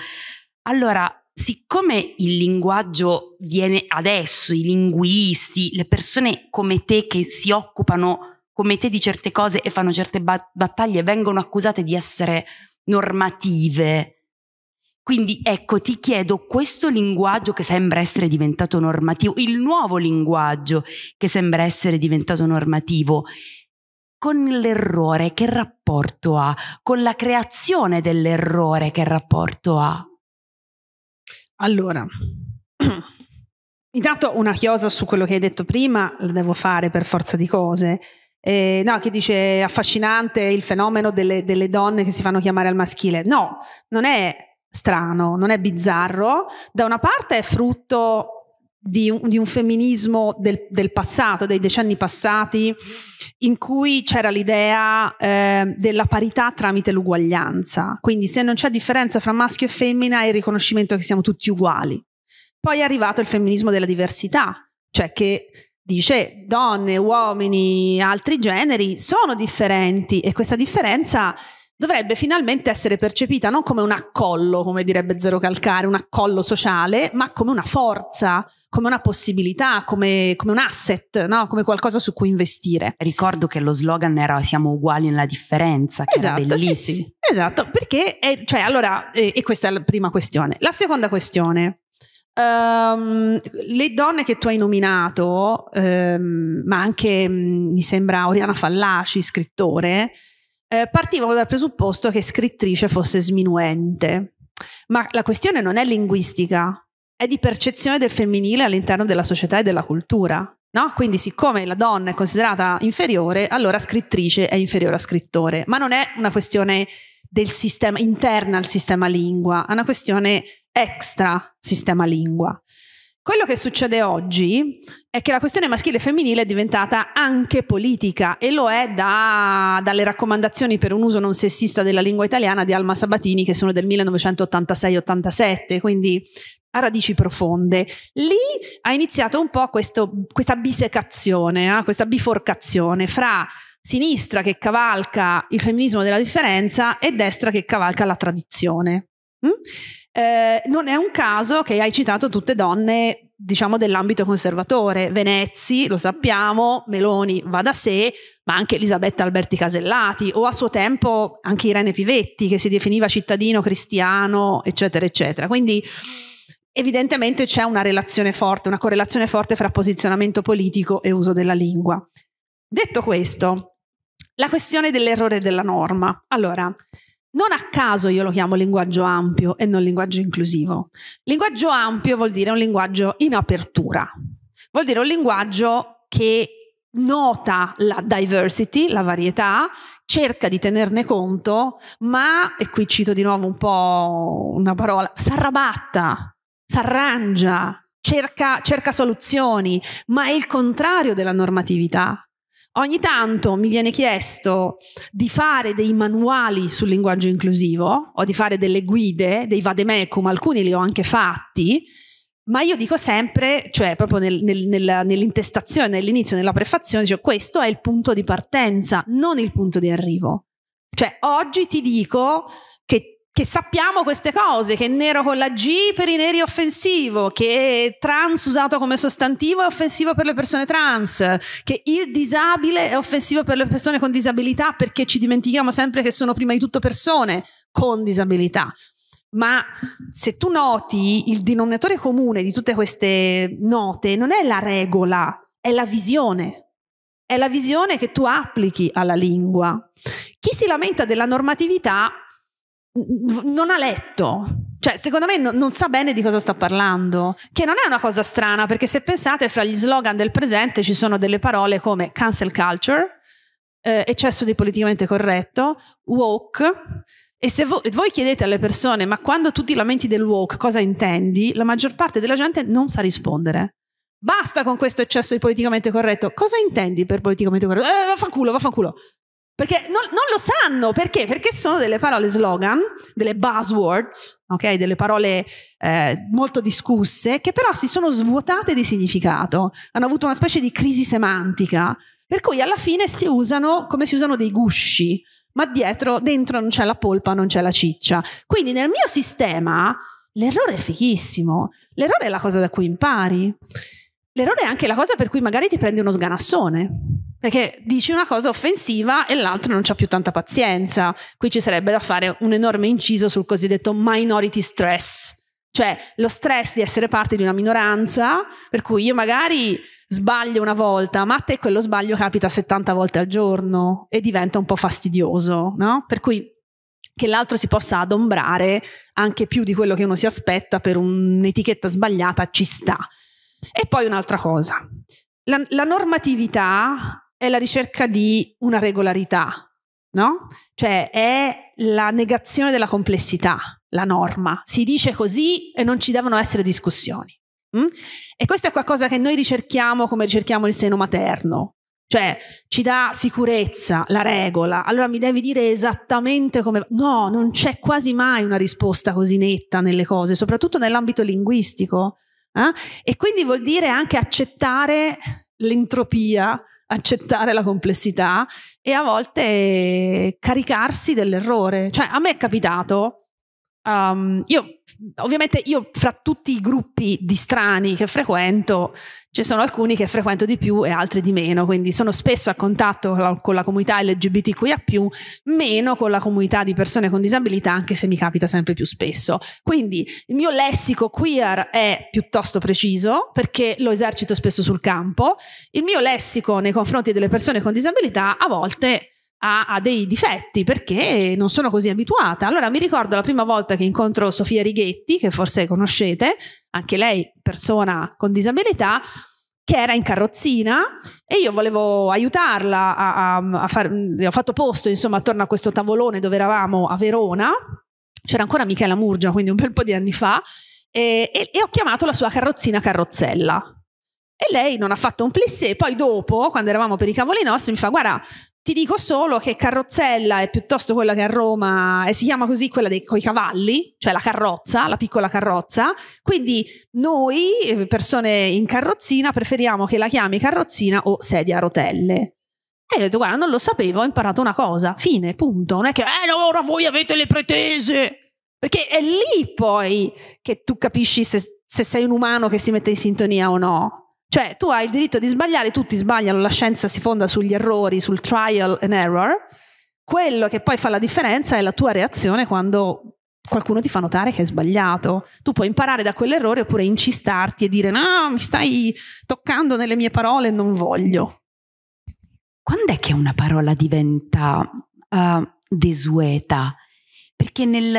Allora, siccome il linguaggio viene adesso, i linguisti, le persone come te che si occupano come te di certe cose e fanno certe battaglie vengono accusate di essere normative. Quindi ecco, ti chiedo questo linguaggio che sembra essere diventato normativo, il nuovo linguaggio che sembra essere diventato normativo, con l'errore che rapporto ha? Con la creazione dell'errore che rapporto ha? Allora, (clears throat) intanto una chiosa su quello che hai detto prima, la devo fare per forza di cose. Eh, no, che dice affascinante il fenomeno delle, delle donne che si fanno chiamare al maschile. No, non è strano, non è bizzarro. Da una parte è frutto di un, di un, femminismo del, del, passato, dei decenni passati, in cui c'era l'idea eh, della parità tramite l'uguaglianza. Quindi se non c'è differenza fra maschio e femmina è il riconoscimento che siamo tutti uguali. Poi è arrivato il femminismo della diversità, cioè che dice donne, uomini, altri generi sono differenti e questa differenza dovrebbe finalmente essere percepita non come un accollo, come direbbe Zero Calcare, un accollo sociale, ma come una forza, come una possibilità, come, come un asset, no? come qualcosa su cui investire. Ricordo che lo slogan era siamo uguali nella differenza, che esatto, era bellissimo. Sì, sì. Esatto, perché, è, cioè, allora, e, e questa è la prima questione. La seconda questione, Um, le donne che tu hai nominato, um, ma anche um, mi sembra Oriana Fallaci, scrittore, eh, partivano dal presupposto che scrittrice fosse sminuente. Ma la questione non è linguistica, è di percezione del femminile all'interno della società e della cultura. No? Quindi, siccome la donna è considerata inferiore, allora scrittrice è inferiore a scrittore. Ma non è una questione del sistema interna al sistema lingua, è una questione extra sistema lingua. Quello che succede oggi è che la questione maschile e femminile è diventata anche politica e lo è da, dalle raccomandazioni per un uso non sessista della lingua italiana di Alma Sabatini che sono del 1986-87, quindi a radici profonde. Lì ha iniziato un po' questo, questa bisecazione, eh, questa biforcazione fra sinistra che cavalca il femminismo della differenza e destra che cavalca la tradizione. Mm? Eh, non è un caso che hai citato tutte donne, diciamo, dell'ambito conservatore. Venezi, lo sappiamo, Meloni va da sé, ma anche Elisabetta Alberti Casellati o a suo tempo anche Irene Pivetti, che si definiva cittadino cristiano, eccetera, eccetera. Quindi evidentemente c'è una relazione forte, una correlazione forte fra posizionamento politico e uso della lingua. Detto questo, la questione dell'errore della norma. Allora, non a caso io lo chiamo linguaggio ampio e non linguaggio inclusivo. Linguaggio ampio vuol dire un linguaggio in apertura, vuol dire un linguaggio che nota la diversity, la varietà, cerca di tenerne conto, ma, e qui cito di nuovo un po' una parola, s'arrabatta, s'arrangia, cerca, cerca soluzioni, ma è il contrario della normatività. Ogni tanto mi viene chiesto di fare dei manuali sul linguaggio inclusivo o di fare delle guide, dei vademecum, alcuni li ho anche fatti, ma io dico sempre, cioè proprio nel, nel, nella, nell'intestazione, nell'inizio, nella prefazione, cioè questo è il punto di partenza, non il punto di arrivo. Cioè oggi ti dico che che sappiamo queste cose, che nero con la G per i neri è offensivo, che trans usato come sostantivo è offensivo per le persone trans, che il disabile è offensivo per le persone con disabilità perché ci dimentichiamo sempre che sono prima di tutto persone con disabilità. Ma se tu noti il denominatore comune di tutte queste note non è la regola, è la visione. È la visione che tu applichi alla lingua. Chi si lamenta della normatività non ha letto. Cioè, secondo me no, non sa bene di cosa sta parlando, che non è una cosa strana, perché se pensate fra gli slogan del presente ci sono delle parole come cancel culture, eh, eccesso di politicamente corretto, woke, e se vo- voi chiedete alle persone, ma quando tu ti lamenti del woke cosa intendi, la maggior parte della gente non sa rispondere. Basta con questo eccesso di politicamente corretto. Cosa intendi per politicamente corretto? Eh, vaffanculo, vaffanculo. Perché non, non, lo sanno, perché? Perché sono delle parole slogan, delle buzzwords, ok? delle parole eh, molto discusse, che però si sono svuotate di significato, hanno avuto una specie di crisi semantica, per cui alla fine si usano come si usano dei gusci, ma dietro, dentro non c'è la polpa, non c'è la ciccia. Quindi nel mio sistema l'errore è fichissimo, l'errore è la cosa da cui impari, l'errore è anche la cosa per cui magari ti prendi uno sganassone perché dici una cosa offensiva e l'altro non c'ha più tanta pazienza. Qui ci sarebbe da fare un enorme inciso sul cosiddetto minority stress, cioè lo stress di essere parte di una minoranza, per cui io magari sbaglio una volta, ma a te quello sbaglio capita 70 volte al giorno e diventa un po' fastidioso, no? Per cui che l'altro si possa adombrare anche più di quello che uno si aspetta per un'etichetta sbagliata ci sta. E poi un'altra cosa, la, la normatività è la ricerca di una regolarità, no? Cioè è la negazione della complessità, la norma. Si dice così e non ci devono essere discussioni. Mm? E questo è qualcosa che noi ricerchiamo come ricerchiamo il seno materno, cioè ci dà sicurezza, la regola, allora mi devi dire esattamente come... No, non c'è quasi mai una risposta così netta nelle cose, soprattutto nell'ambito linguistico. Eh? E quindi vuol dire anche accettare l'entropia accettare la complessità e a volte caricarsi dell'errore. Cioè, a me è capitato Um, io, ovviamente, io fra tutti i gruppi di strani che frequento, ci sono alcuni che frequento di più e altri di meno, quindi sono spesso a contatto con la, con la comunità LGBTQIA, meno con la comunità di persone con disabilità, anche se mi capita sempre più spesso. Quindi il mio lessico queer è piuttosto preciso perché lo esercito spesso sul campo, il mio lessico nei confronti delle persone con disabilità a volte ha, ha, dei difetti perché non sono così abituata. Allora mi ricordo la prima volta che incontro Sofia Righetti, che forse conoscete, anche lei persona con disabilità, che era in carrozzina e io volevo aiutarla a, a, a far, ho fatto posto insomma attorno a questo tavolone dove eravamo a Verona, c'era ancora Michela Murgia, quindi un bel po' di anni fa, e, e, e ho chiamato la sua carrozzina Carrozzella. E lei non ha fatto un plissé. Poi dopo, quando eravamo per i cavoli nostri, mi fa: Guarda, ti dico solo che Carrozzella è piuttosto quella che a Roma e si chiama così quella dei coi cavalli, cioè la carrozza, la piccola carrozza. Quindi noi, eh, persone in carrozzina, preferiamo che la chiami carrozzina o sedia a rotelle. E io ho detto, guarda, non lo sapevo, ho imparato una cosa, fine, punto. Non è che, eh, no, ora voi avete le pretese. Perché è lì poi che tu capisci se, se sei un umano che si mette in sintonia o no. Cioè, tu hai il diritto di sbagliare, tutti sbagliano, la scienza si fonda sugli errori, sul trial and error. Quello che poi fa la differenza è la tua reazione quando qualcuno ti fa notare che hai sbagliato. Tu puoi imparare da quell'errore oppure incistarti e dire no, mi stai toccando nelle mie parole, non voglio. Quando è che una parola diventa uh, desueta? Perché nel,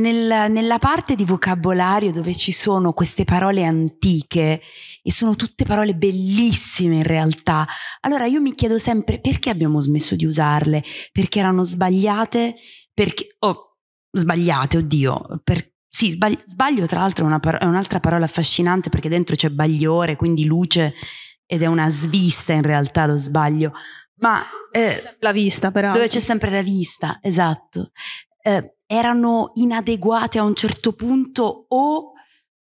nel, nella parte di vocabolario dove ci sono queste parole antiche e sono tutte parole bellissime in realtà, allora io mi chiedo sempre perché abbiamo smesso di usarle, perché erano sbagliate, perché... Oh, sbagliate, oddio, perché... Sì, sbaglio, sbaglio tra l'altro è, par- è, un'altra parola affascinante perché dentro c'è bagliore, quindi luce ed è una svista in realtà lo sbaglio. Ma eh, la vista però. Dove c'è sempre la vista, esatto. Eh, erano inadeguate a un certo punto o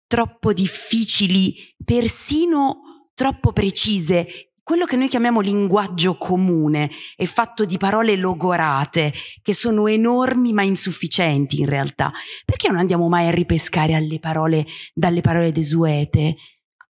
troppo difficili, persino troppo precise. Quello che noi chiamiamo linguaggio comune è fatto di parole logorate, che sono enormi ma insufficienti in realtà. Perché non andiamo mai a ripescare parole, dalle parole desuete?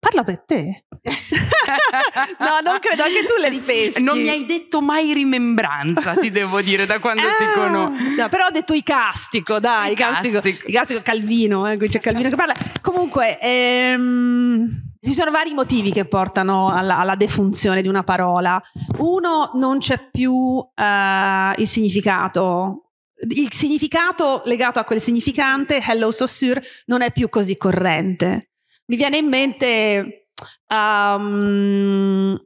parla per te. (laughs) no, non credo, anche tu le ripeschi. Non mi hai detto mai rimembranza, ti devo dire, da quando ti ah. conosco. No, però ho detto Icastico, dai, Icastico, Icastico, Icastico Calvino, eh, qui c'è Calvino che parla. Comunque, ehm, ci sono vari motivi che portano alla, alla, defunzione di una parola. Uno, non c'è più eh, il significato il significato legato a quel significante, hello Saussure, non è più così corrente mi viene in mente um,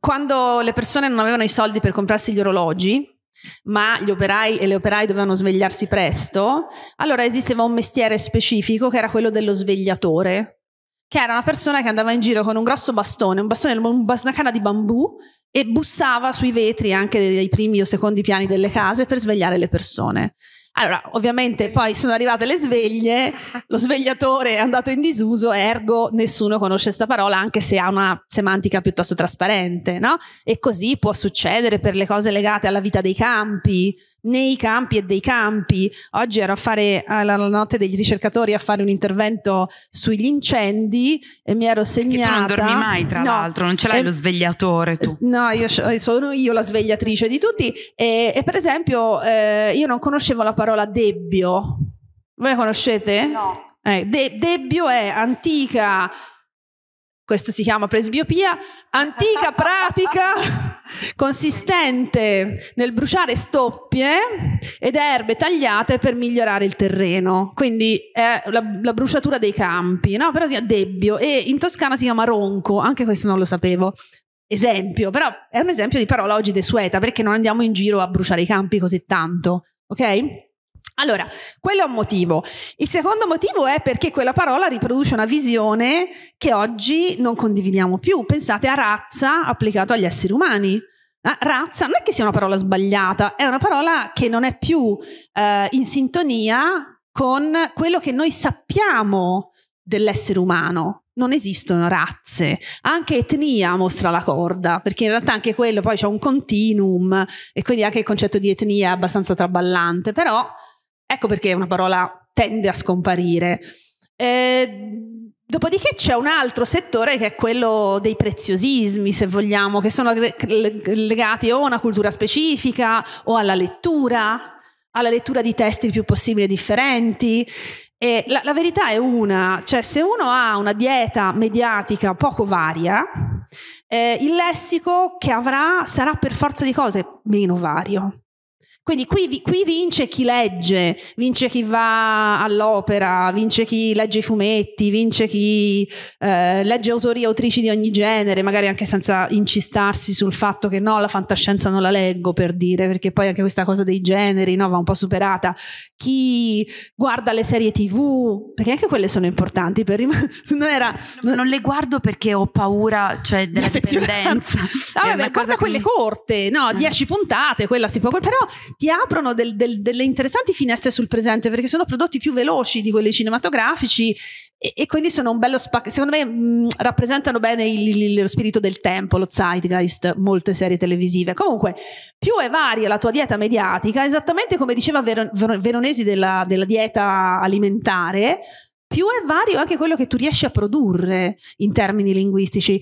quando le persone non avevano i soldi per comprarsi gli orologi, ma gli operai e le operai dovevano svegliarsi presto, allora esisteva un mestiere specifico che era quello dello svegliatore, che era una persona che andava in giro con un grosso bastone, un bastone, una canna di bambù e bussava sui vetri anche dei primi o secondi piani delle case per svegliare le persone. Allora, ovviamente poi sono arrivate le sveglie, lo svegliatore è andato in disuso, ergo nessuno conosce questa parola, anche se ha una semantica piuttosto trasparente, no? E così può succedere per le cose legate alla vita dei campi, nei campi e dei campi. Oggi ero a fare la notte degli ricercatori a fare un intervento sugli incendi e mi ero segnata. tu non dormi mai, tra no, l'altro, non ce l'hai eh, lo svegliatore tu. No, io eh, sono io la svegliatrice di tutti. E, e per esempio, eh, io non conoscevo la parola debbio. Voi la conoscete? No. Eh, de, debbio è antica questo si chiama presbiopia, antica (laughs) pratica consistente nel bruciare stoppie ed erbe tagliate per migliorare il terreno. Quindi è la, la bruciatura dei campi, no? Però si chiama debbio e in toscana si chiama ronco, anche questo non lo sapevo. Esempio, però è un esempio di parola oggi desueta perché non andiamo in giro a bruciare i campi così tanto, ok? Allora, quello è un motivo. Il secondo motivo è perché quella parola riproduce una visione che oggi non condividiamo più. Pensate a razza applicato agli esseri umani. Ah, razza non è che sia una parola sbagliata, è una parola che non è più eh, in sintonia con quello che noi sappiamo dell'essere umano. Non esistono razze, anche etnia mostra la corda, perché in realtà anche quello poi c'è un continuum e quindi anche il concetto di etnia è abbastanza traballante, però Ecco perché una parola tende a scomparire. Eh, dopodiché c'è un altro settore che è quello dei preziosismi, se vogliamo, che sono legati o a una cultura specifica o alla lettura, alla lettura di testi il più possibile differenti. E la, la, verità è una, cioè se uno ha una dieta mediatica poco varia, eh, il lessico che avrà sarà per forza di cose meno vario. Quindi qui, qui, vince chi legge, vince chi va all'opera, vince chi legge i fumetti, vince chi eh, legge autori e autrici di ogni genere, magari anche senza incistarsi sul fatto che no, la fantascienza non la leggo per dire, perché poi anche questa cosa dei generi no, va un po' superata. Chi guarda le serie tv, perché anche quelle sono importanti. Per rim- (laughs) non, era, non, non, le guardo perché ho paura cioè, (laughs) della dipendenza. Ah, vabbè, guarda quelle mi... corte, no, 10 eh. puntate, quella si può... Però ti aprono del, del, delle interessanti finestre sul presente perché sono prodotti più veloci di quelli cinematografici e, e quindi sono un bello spacco. Secondo me mh, mm, rappresentano bene il, il, lo spirito del tempo, lo zeitgeist, molte serie televisive. Comunque, più è varia la tua dieta mediatica, esattamente come diceva Ver- Ver- Veronesi della, della dieta alimentare. Più è vario anche quello che tu riesci a produrre in termini linguistici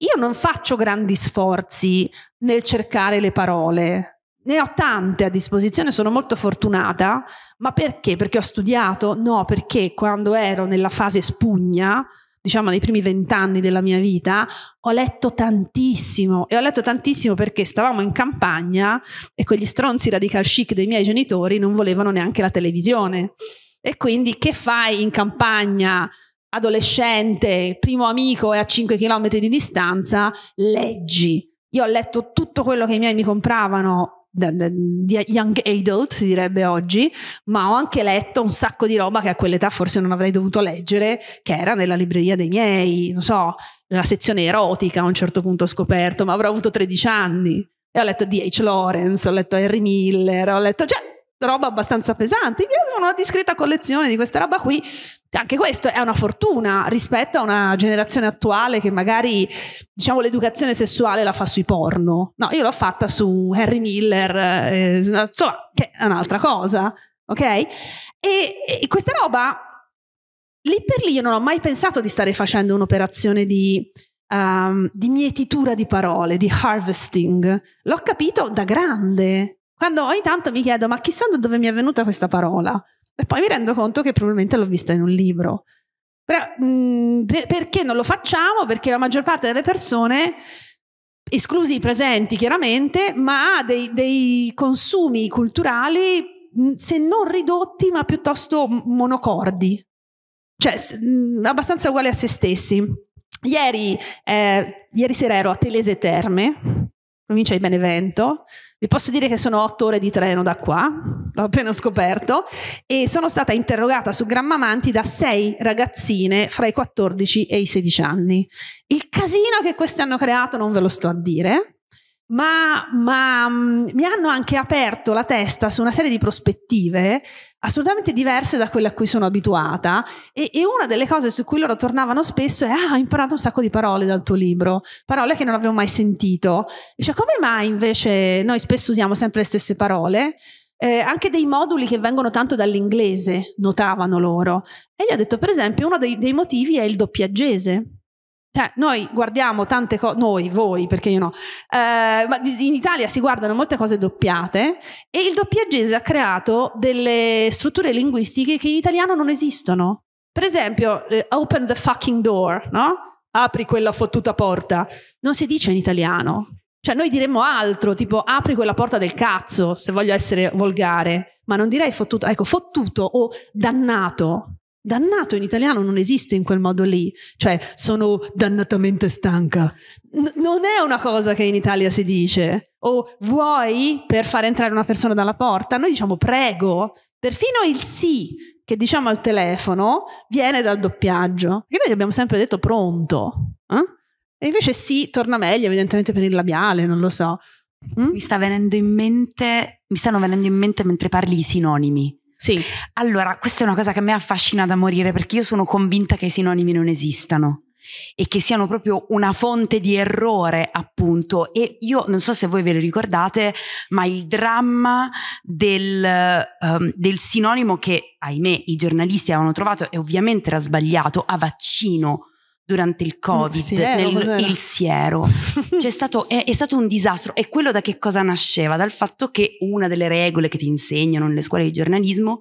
io non faccio grandi sforzi nel cercare le parole ne ho tante a disposizione, sono molto fortunata, ma perché? Perché ho studiato? No, perché quando ero nella fase spugna, diciamo nei primi vent'anni della mia vita, ho letto tantissimo e ho letto tantissimo perché stavamo in campagna e quegli stronzi radical chic dei miei genitori non volevano neanche la televisione. E quindi che fai in campagna? adolescente, primo amico è a 5 km di distanza, leggi, io ho letto tutto quello che i miei mi compravano young adult si direbbe oggi, ma ho anche letto un sacco di roba che a quell'età forse non avrei dovuto leggere, che era nella libreria dei miei, non so, nella sezione erotica a un certo punto ho scoperto, ma avrò avuto 13 anni e ho letto D.H. Lawrence, ho letto Henry Miller, ho letto, cioè roba abbastanza pesante. Io avevo una discreta collezione di questa roba qui. Anche questo è una fortuna rispetto a una generazione attuale che magari diciamo l'educazione sessuale la fa sui porno. No, io l'ho fatta su Harry Miller, eh, insomma, che è un'altra cosa, ok? E, e questa roba lì per lì io non ho mai pensato di stare facendo un'operazione di Um, di mietitura di parole, di harvesting. L'ho capito da grande, quando ogni tanto mi chiedo, ma chissà da dove mi è venuta questa parola? E poi mi rendo conto che probabilmente l'ho vista in un libro. Però, mh, mhmm, per, perché non lo facciamo? Perché la maggior parte delle persone esclusi i presenti chiaramente, ma ha dei, dei, consumi culturali mhmm, se non ridotti ma piuttosto monocordi, cioè mhmm, abbastanza uguali a se stessi. Ieri, eh, ieri sera ero a Telese Terme, provincia di Benevento, vi posso dire che sono otto ore di treno da qua, l'ho appena scoperto, e sono stata interrogata su Grammamanti da sei ragazzine fra i 14 e i 16 anni. Il casino che queste hanno creato non ve lo sto a dire, ma, ma mm, mi hanno anche aperto la testa su una serie di prospettive assolutamente diverse da quelle a cui sono abituata e, e, una delle cose su cui loro tornavano spesso è ah ho imparato un sacco di parole dal tuo libro, parole che non avevo mai sentito. E cioè come mai invece noi spesso usiamo sempre le stesse parole? Eh, anche dei moduli che vengono tanto dall'inglese, notavano loro. E gli ho detto, per esempio, uno dei, dei motivi è il doppiaggese. Cioè, noi guardiamo tante cose, noi, voi, perché io no, eh, ma in Italia si guardano molte cose doppiate e il doppiaggese ha creato delle strutture linguistiche che in italiano non esistono. Per esempio, eh, open the fucking door, no? Apri quella fottuta porta. Non si dice in italiano. Cioè, noi diremmo altro, tipo apri quella porta del cazzo, se voglio essere volgare, ma non direi fottuto, ecco, fottuto o dannato Dannato in italiano non esiste in quel modo lì, cioè sono dannatamente stanca. N- non è una cosa che in Italia si dice. O vuoi per fare entrare una persona dalla porta? Noi diciamo prego. Perfino il sì che diciamo al telefono viene dal doppiaggio. Perché noi abbiamo sempre detto pronto. Eh? E invece sì torna meglio, evidentemente per il labiale, non lo so. Mm? Mi, sta venendo in mente, mi stanno venendo in mente mentre parli i sinonimi sì. Allora, questa è una cosa che a me affascina da morire perché io sono convinta che i sinonimi non esistano e che siano proprio una fonte di errore, appunto. E io non so se voi ve lo ricordate, ma il dramma del, um, del sinonimo che, ahimè, i giornalisti avevano trovato e ovviamente era sbagliato a vaccino durante il Covid, siero, nel, il siero. (laughs) stato, è, è, stato un disastro. E quello da che cosa nasceva? Dal fatto che una delle regole che ti insegnano nelle scuole di giornalismo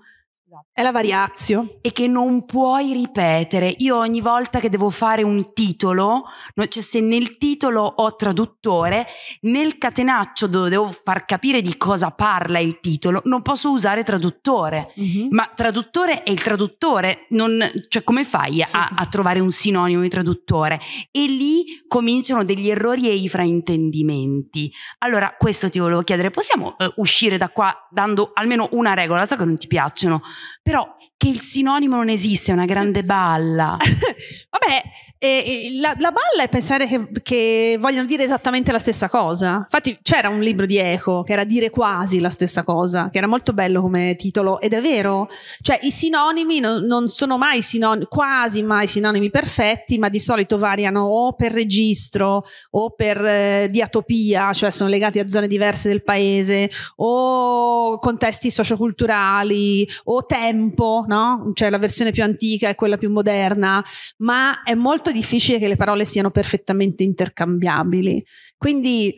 è la variazio. E che non puoi ripetere. Io ogni volta che devo fare un titolo, cioè se nel titolo ho traduttore, nel catenaccio dove devo far capire di cosa parla il titolo, non posso usare traduttore. Mm-hmm. Ma traduttore è il traduttore, non, cioè come fai a, sì, sì. a trovare un sinonimo di traduttore? E lì cominciano degli errori e i fraintendimenti. Allora, questo ti volevo chiedere, possiamo eh, uscire da qua dando almeno una regola, so che non ti piacciono, però che il sinonimo non esiste, è una grande balla. (laughs) Vabbè, eh, eh, la, la, balla è pensare che, che, vogliono dire esattamente la stessa cosa. Infatti c'era un libro di Eco che era dire quasi la stessa cosa, che era molto bello come titolo, ed è vero. Cioè i sinonimi non, non sono mai sinonimi, quasi mai sinonimi perfetti, ma di solito variano o per registro o per eh, diatopia, cioè sono legati a zone diverse del paese, o contesti socioculturali, o tempo no? Cioè la versione più antica e quella più moderna, ma è molto difficile che le parole siano perfettamente intercambiabili. Quindi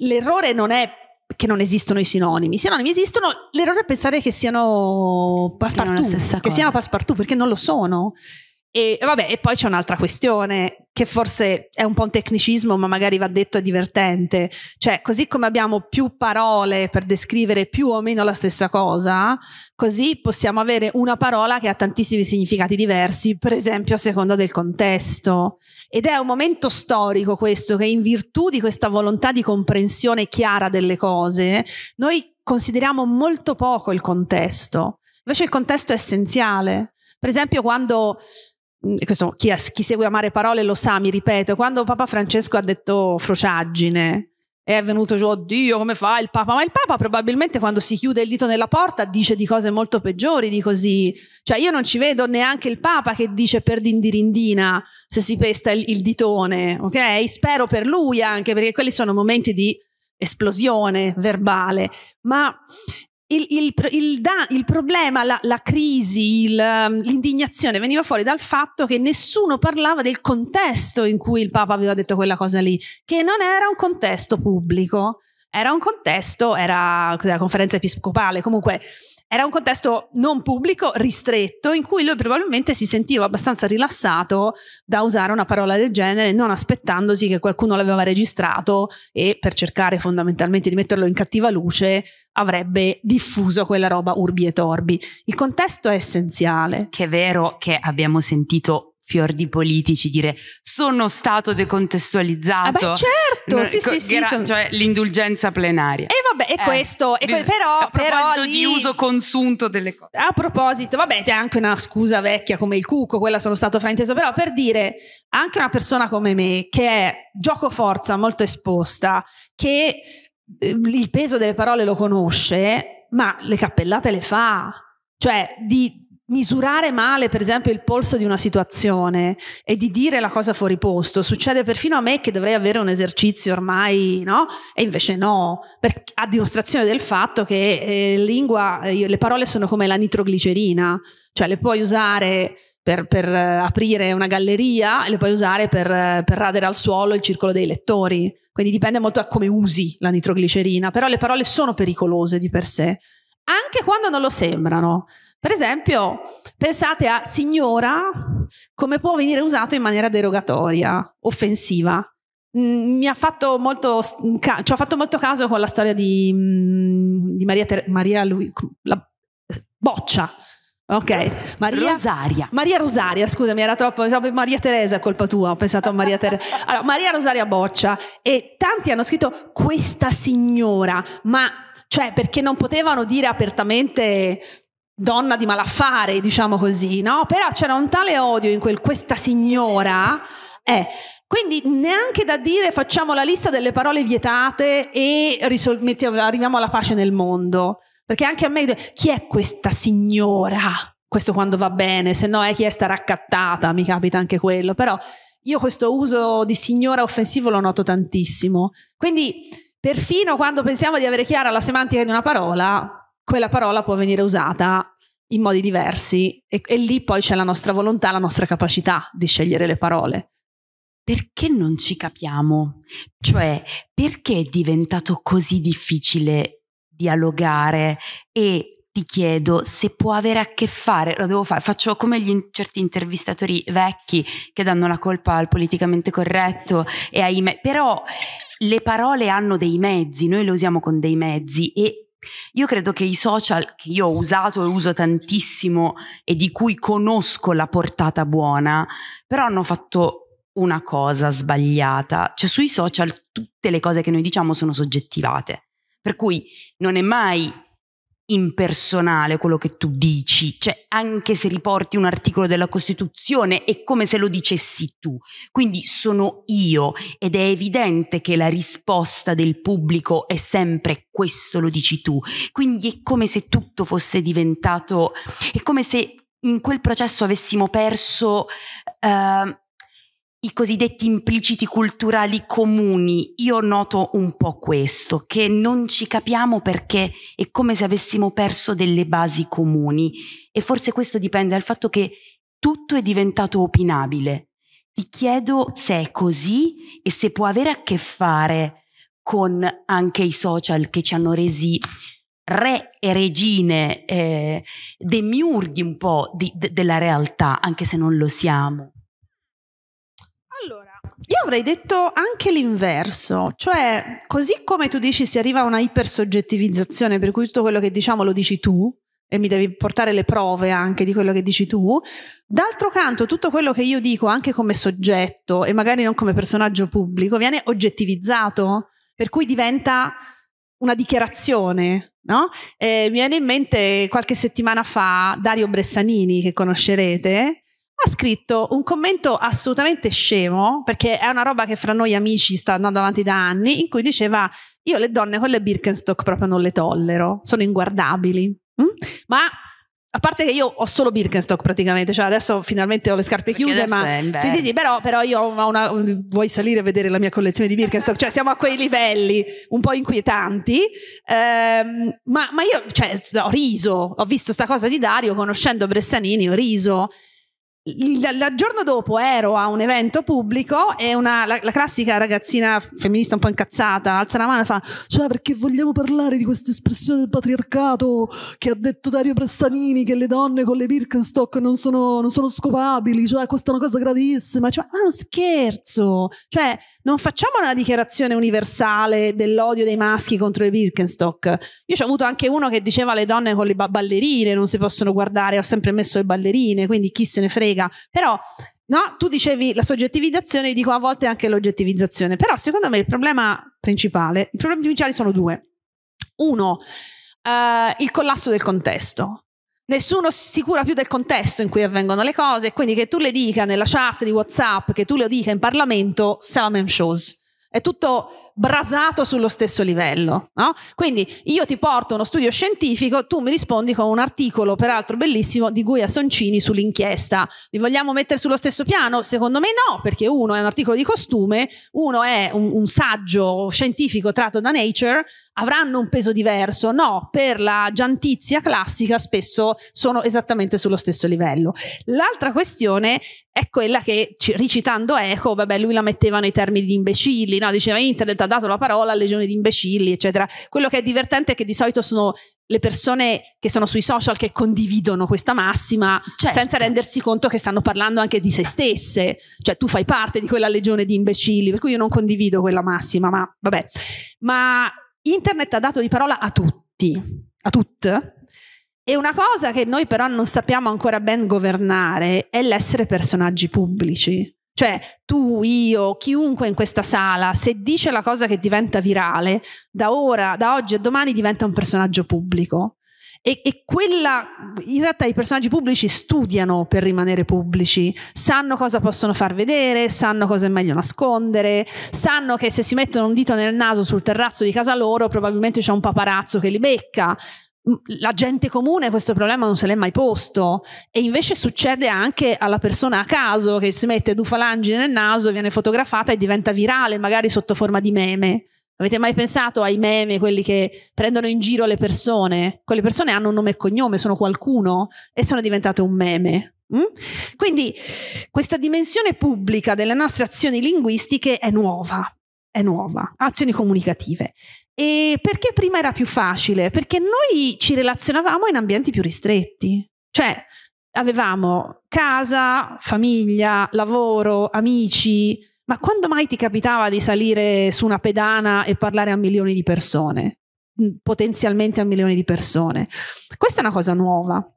l'errore non è che non esistono i sinonimi. I sinonimi esistono, l'errore è pensare che siano passepartout, che, che siano passepartout, perché non lo sono. E vabbè, e poi c'è un'altra questione che forse è un po' un tecnicismo, ma magari va detto è divertente. Cioè, così come abbiamo più parole per descrivere più o meno la stessa cosa, così possiamo avere una parola che ha tantissimi significati diversi, per esempio a seconda del contesto. Ed è un momento storico questo che in virtù di questa volontà di comprensione chiara delle cose, noi consideriamo molto poco il contesto. Invece il contesto è essenziale. Per esempio, quando Mm, questo, chi, chi, segue Amare Parole lo sa, mi ripeto, quando Papa Francesco ha detto frociaggine e è venuto giù, oh oddio come fa il Papa, ma il Papa probabilmente quando si chiude il dito nella porta dice di cose molto peggiori di così, cioè io non ci vedo neanche il Papa che dice per dindirindina se si pesta il, il ditone, ok? Spero per lui anche perché quelli sono momenti di esplosione verbale, ma il, il, il, da, il, problema, la, la crisi, ehm, l'indignazione veniva fuori dal fatto che nessuno parlava del contesto in cui il Papa aveva detto quella cosa lì, che non era un contesto pubblico, era un contesto, era la conferenza episcopale, comunque era un contesto non pubblico, ristretto, in cui lui probabilmente si sentiva abbastanza rilassato da usare una parola del genere, non aspettandosi che qualcuno l'aveva registrato e per cercare fondamentalmente di metterlo in cattiva luce avrebbe diffuso quella roba urbi e torbi. Il contesto è essenziale. Che è vero che abbiamo sentito fior di politici dire sono stato decontestualizzato. Ah beh, certo, no, mm, sì, co- sì, sì, gra- sono... cioè l'indulgenza plenaria. E eh, vabbè, e eh, questo, eh, bis- però, a proposito però lì... di uso consunto delle cose. A proposito, vabbè, c'è anche una scusa vecchia come il cucco, quella sono stato frainteso, però per dire anche una persona come me che è gioco forza molto esposta, che ehm, il peso delle parole lo conosce, ma le cappellate le fa. Cioè, di misurare male, per esempio, il polso di una situazione e di dire la cosa fuori posto. Succede perfino a me che dovrei avere un esercizio ormai, no? E invece no, per, a dimostrazione del fatto che eh, lingua, eh, le parole sono come la nitroglicerina, cioè le puoi usare per, per eh, aprire una galleria e le puoi usare per, eh, per radere al suolo il circolo dei lettori. Quindi dipende molto da come usi la nitroglicerina, però le parole sono pericolose di per sé, anche quando non lo sembrano. Per esempio, pensate a signora come può venire usato in maniera derogatoria, offensiva. Mm, mi ha fatto molto, ci ho fatto molto caso con la storia di, mm, di Maria, Ter- Maria Lui- la Boccia. Ok, Maria Rosaria. Maria Rosaria, scusami, era troppo. Maria Teresa, è colpa tua. Ho pensato a Maria Teresa. Allora, Maria Rosaria Boccia e tanti hanno scritto questa signora, ma cioè perché non potevano dire apertamente donna di malaffare, diciamo così, no? Però c'era un tale odio in quel questa signora, eh, quindi neanche da dire facciamo la lista delle parole vietate e risol- mettiamo, arriviamo alla pace nel mondo. Perché anche a me chi è questa signora? Questo quando va bene, se no è chi è sta raccattata, mi capita anche quello. Però io questo uso di signora offensivo lo noto tantissimo. Quindi perfino quando pensiamo di avere chiara la semantica di una parola, quella parola può venire usata in modi diversi e, e lì poi c'è la nostra volontà, la nostra capacità di scegliere le parole perché non ci capiamo? Cioè, perché è diventato così difficile dialogare e ti chiedo se può avere a che fare, lo devo fare, faccio come gli in, certi intervistatori vecchi che danno la colpa al politicamente corretto e ai me, però le parole hanno dei mezzi, noi le usiamo con dei mezzi e io credo che i social che io ho usato e uso tantissimo e di cui conosco la portata buona, però hanno fatto una cosa sbagliata. Cioè sui social tutte le cose che noi diciamo sono soggettivate. Per cui non è mai impersonale quello che tu dici, cioè anche se riporti un articolo della Costituzione è come se lo dicessi tu, quindi sono io ed è evidente che la risposta del pubblico è sempre questo lo dici tu, quindi è come se tutto fosse diventato, è come se in quel processo avessimo perso... Uh, i cosiddetti impliciti culturali comuni. Io noto un po' questo, che non ci capiamo perché è come se avessimo perso delle basi comuni e forse questo dipende dal fatto che tutto è diventato opinabile. Ti chiedo se è così e se può avere a che fare con anche i social che ci hanno resi re e regine, eh, demiurghi un po' di, de, della realtà, anche se non lo siamo. Io avrei detto anche l'inverso, cioè così come tu dici si arriva a una ipersoggettivizzazione, per cui tutto quello che diciamo lo dici tu e mi devi portare le prove anche di quello che dici tu, d'altro canto tutto quello che io dico anche come soggetto e magari non come personaggio pubblico viene oggettivizzato, per cui diventa una dichiarazione. No? Eh, mi viene in mente qualche settimana fa Dario Bressanini, che conoscerete, ha scritto un commento assolutamente scemo, perché è una roba che fra noi amici sta andando avanti da anni, in cui diceva io le donne con le Birkenstock proprio non le tollero, sono inguardabili. Mm? Ma a parte che io ho solo Birkenstock praticamente, cioè adesso finalmente ho le scarpe chiuse, ma sì, sì, sì, però, però io ho una, vuoi salire a vedere la mia collezione di Birkenstock, cioè siamo a quei livelli un po' inquietanti, ehm, ma, ma, io cioè, ho riso, ho visto sta cosa di Dario, conoscendo Bressanini, ho riso il, giorno dopo ero a un evento pubblico e una, la, la, classica ragazzina femminista un po' incazzata alza la mano e fa cioè perché vogliamo parlare di questa espressione del patriarcato che ha detto Dario Bressanini che le donne con le Birkenstock non sono, non sono scopabili cioè questa è una cosa gravissima cioè, ma ah, non scherzo cioè non facciamo una dichiarazione universale dell'odio dei maschi contro le Birkenstock io ci ho avuto anche uno che diceva le donne con le ballerine non si possono guardare ho sempre messo le ballerine quindi chi se ne frega politica, però no, tu dicevi la soggettivizzazione, io dico a volte anche l'oggettivizzazione, però secondo me il problema principale, i problemi principali sono due. Uno, eh, il collasso del contesto. Nessuno si cura più del contesto in cui avvengono le cose, quindi che tu le dica nella chat di WhatsApp, che tu le dica in Parlamento, c'est la même chose. È tutto brasato sullo stesso livello. No? Quindi io ti porto uno studio scientifico, tu mi rispondi con un articolo, peraltro bellissimo, di Guia Soncini sull'inchiesta. Li vogliamo mettere sullo stesso piano? Secondo me no, perché uno è un articolo di costume, uno è un, un saggio scientifico tratto da Nature, avranno un peso diverso. No, per la giantizia classica spesso sono esattamente sullo stesso livello. L'altra questione è quella che, ricitando Eco, vabbè, lui la metteva nei termini di imbecilli imbecilli, no? diceva internet ha dato la parola a legioni di imbecilli, eccetera. Quello che è divertente è che di solito sono le persone che sono sui social che condividono questa massima certo. senza rendersi conto che stanno parlando anche di se stesse, cioè tu fai parte di quella legione di imbecilli, per cui io non condivido quella massima, ma vabbè. Ma internet ha dato di parola a tutti, a tutte. E una cosa che noi però non sappiamo ancora ben governare è l'essere personaggi pubblici. Cioè, tu, io, chiunque in questa sala, se dice la cosa che diventa virale, da ora, da oggi a domani diventa un personaggio pubblico. E, e, quella, in realtà i personaggi pubblici studiano per rimanere pubblici, sanno cosa possono far vedere, sanno cosa è meglio nascondere, sanno che se si mettono un dito nel naso sul terrazzo di casa loro probabilmente c'è un paparazzo che li becca la gente comune questo problema non se l'è mai posto e invece succede anche alla persona a caso che si mette falangi nel naso, viene fotografata e diventa virale magari sotto forma di meme. Avete mai pensato ai meme, quelli che prendono in giro le persone? Quelle persone hanno un nome e cognome, sono qualcuno e sono diventate un meme. Mm? Quindi questa dimensione pubblica delle nostre azioni linguistiche è nuova, è nuova, azioni comunicative. E perché prima era più facile? Perché noi ci relazionavamo in ambienti più ristretti, cioè avevamo casa, famiglia, lavoro, amici, ma quando mai ti capitava di salire su una pedana e parlare a milioni di persone? potenzialmente a milioni di persone. Questa è una cosa nuova.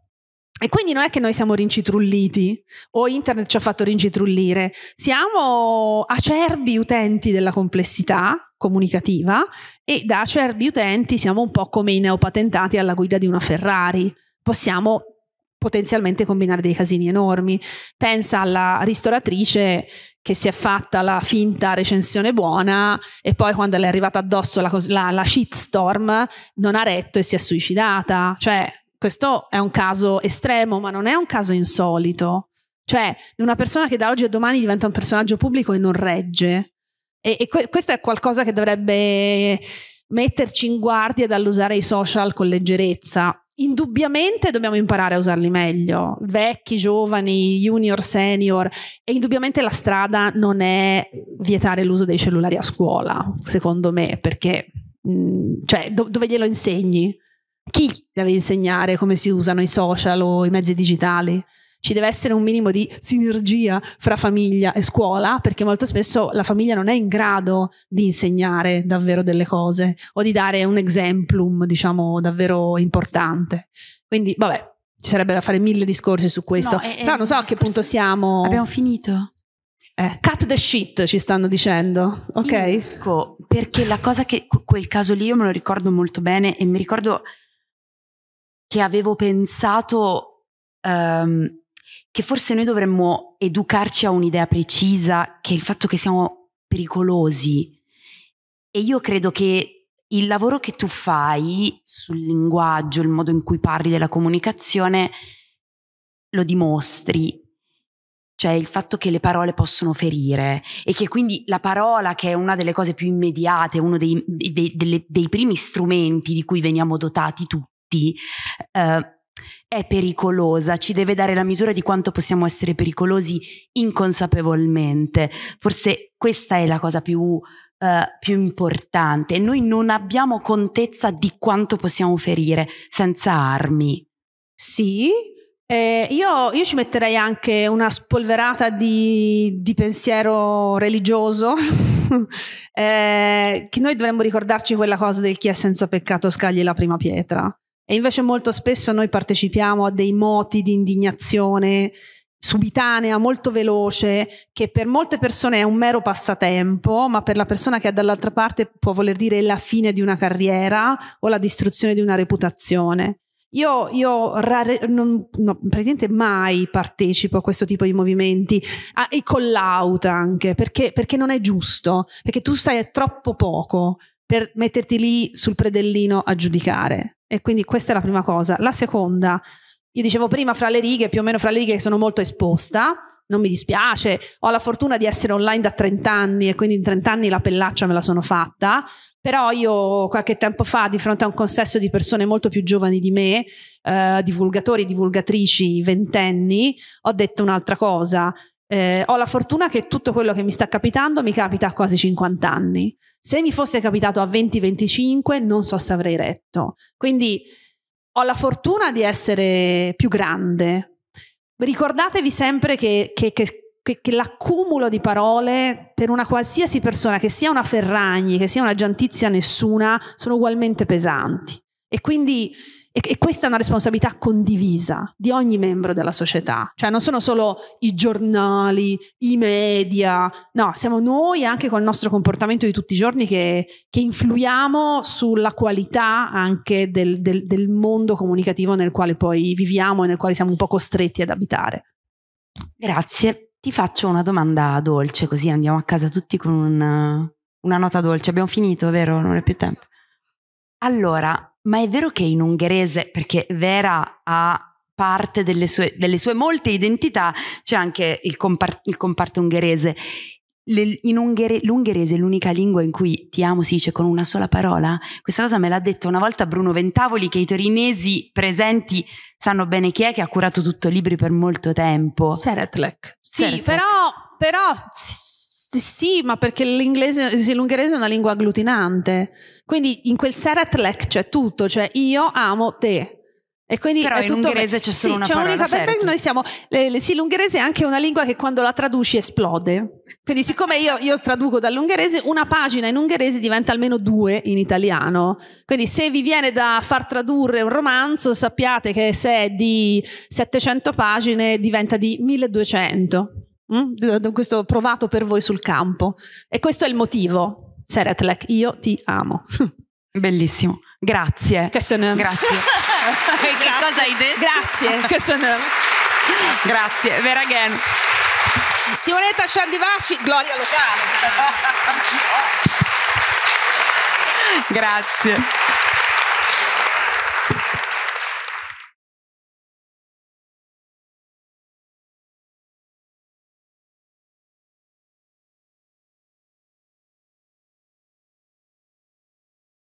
E quindi non è che noi siamo rincitrulliti o internet ci ha fatto rincitrullire, siamo acerbi utenti della complessità comunicativa e da acerbi utenti siamo un po' come i neopatentati alla guida di una Ferrari. Possiamo potenzialmente combinare dei casini enormi. Pensa alla ristoratrice che si è fatta la finta recensione buona e poi quando le è arrivata addosso la, la, la shitstorm non ha retto e si è suicidata. Cioè, questo è un caso estremo, ma non è un caso insolito. Cioè, una persona che da oggi a domani diventa un personaggio pubblico e non regge. E, e que- questo è qualcosa che dovrebbe metterci in guardia dall'usare i social con leggerezza. Indubbiamente dobbiamo imparare a usarli meglio, vecchi, giovani, junior, senior, e indubbiamente la strada non è vietare l'uso dei cellulari a scuola, secondo me, perché mh, mm, cioè, do- dove glielo insegni? chi deve insegnare come si usano i social o i mezzi digitali? Ci deve essere un minimo di sinergia fra famiglia e scuola, perché molto spesso la famiglia non è in grado di insegnare davvero delle cose o di dare un exemplum, diciamo, davvero importante. Quindi, vabbè, ci sarebbe da fare mille discorsi su questo. No, eh, Però non so a eh, che punto siamo. Abbiamo finito. Eh, cut the shit ci stanno dicendo, ok? Inizco, perché la cosa che quel caso lì io me lo ricordo molto bene e mi ricordo che avevo pensato um, che forse noi dovremmo educarci a un'idea precisa, che è il fatto che siamo pericolosi. E io credo che il lavoro che tu fai sul linguaggio, il modo in cui parli della comunicazione, lo dimostri. Cioè il fatto che le parole possono ferire e che quindi la parola, che è una delle cose più immediate, uno dei, dei, dei, dei primi strumenti di cui veniamo dotati tutti, tutti eh, è pericolosa, ci deve dare la misura di quanto possiamo essere pericolosi inconsapevolmente. Forse questa è la cosa più, eh, più importante. Noi non abbiamo contezza di quanto possiamo ferire senza armi. Sì, eh, io, io, ci metterei anche una spolverata di, di pensiero religioso, (laughs) eh, che noi dovremmo ricordarci quella cosa del chi è senza peccato scagli la prima pietra. E invece molto spesso noi partecipiamo a dei moti di indignazione subitanea, molto veloce, che per molte persone è un mero passatempo, ma per la persona che è dall'altra parte può voler dire la fine di una carriera o la distruzione di una reputazione. Io, io rare, non, no, praticamente mai partecipo a questo tipo di movimenti, ai call out anche, perché, perché non è giusto, perché tu sai è troppo poco per metterti lì sul predellino a giudicare. E quindi questa è la prima cosa. La seconda, io dicevo prima fra le righe, più o meno fra le righe sono molto esposta, non mi dispiace, ho la fortuna di essere online da 30 anni e quindi in 30 anni la pellaccia me la sono fatta, però io qualche tempo fa di fronte a un consesso di persone molto più giovani di me, eh, divulgatori, divulgatrici, ventenni, ho detto un'altra cosa, eh, ho la fortuna che tutto quello che mi sta capitando mi capita a quasi 50 anni. Se mi fosse capitato a 20-25 non so se avrei retto. Quindi ho la fortuna di essere più grande. Ricordatevi sempre che, che, che, che l'accumulo di parole per una qualsiasi persona, che sia una Ferragni, che sia una Giantizia nessuna, sono ugualmente pesanti. E quindi e, e questa è una responsabilità condivisa di ogni membro della società, cioè non sono solo i giornali, i media, no, siamo noi anche col nostro comportamento di tutti i giorni che, che influiamo sulla qualità anche del, del, del mondo comunicativo nel quale poi viviamo e nel quale siamo un po' costretti ad abitare. Grazie. Ti faccio una domanda dolce, così andiamo a casa tutti con una, una, nota dolce. Abbiamo finito, vero? Non è più tempo. Allora, ma è vero che in ungherese, perché Vera ha parte delle sue, delle sue molte identità, c'è anche il, compar- il comparto ungherese. Le, unghere, l'ungherese è l'unica lingua in cui ti amo si dice con una sola parola. Questa cosa me l'ha detto una volta Bruno Ventavoli, che i torinesi presenti sanno bene chi è, che ha curato tutto libri per molto tempo. Seretlek. Sì, Seretlec. però, però sì, ma perché l'ungherese è una lingua agglutinante. Quindi in quel Seretlek c'è tutto, cioè io amo te. E quindi Però è in ungherese c'è solo sì, una c'è parola, unica, certo. per noi siamo, le, le, sì, l'ungherese è anche una lingua che quando la traduci esplode. Quindi siccome io, io, traduco dall'ungherese, una pagina in ungherese diventa almeno due in italiano. Quindi se vi viene da far tradurre un romanzo, sappiate che se è di 700 pagine diventa di 1200. Mm? questo provato per voi sul campo. E questo è il motivo. Seretlek, io ti amo. (laughs) Bellissimo, grazie. Che se ne... Grazie. (laughs) che grazie. cosa hai detto? Grazie, che se ne... Grazie, vera again. Simonetta Sciandivasci, gloria locale. (laughs) grazie.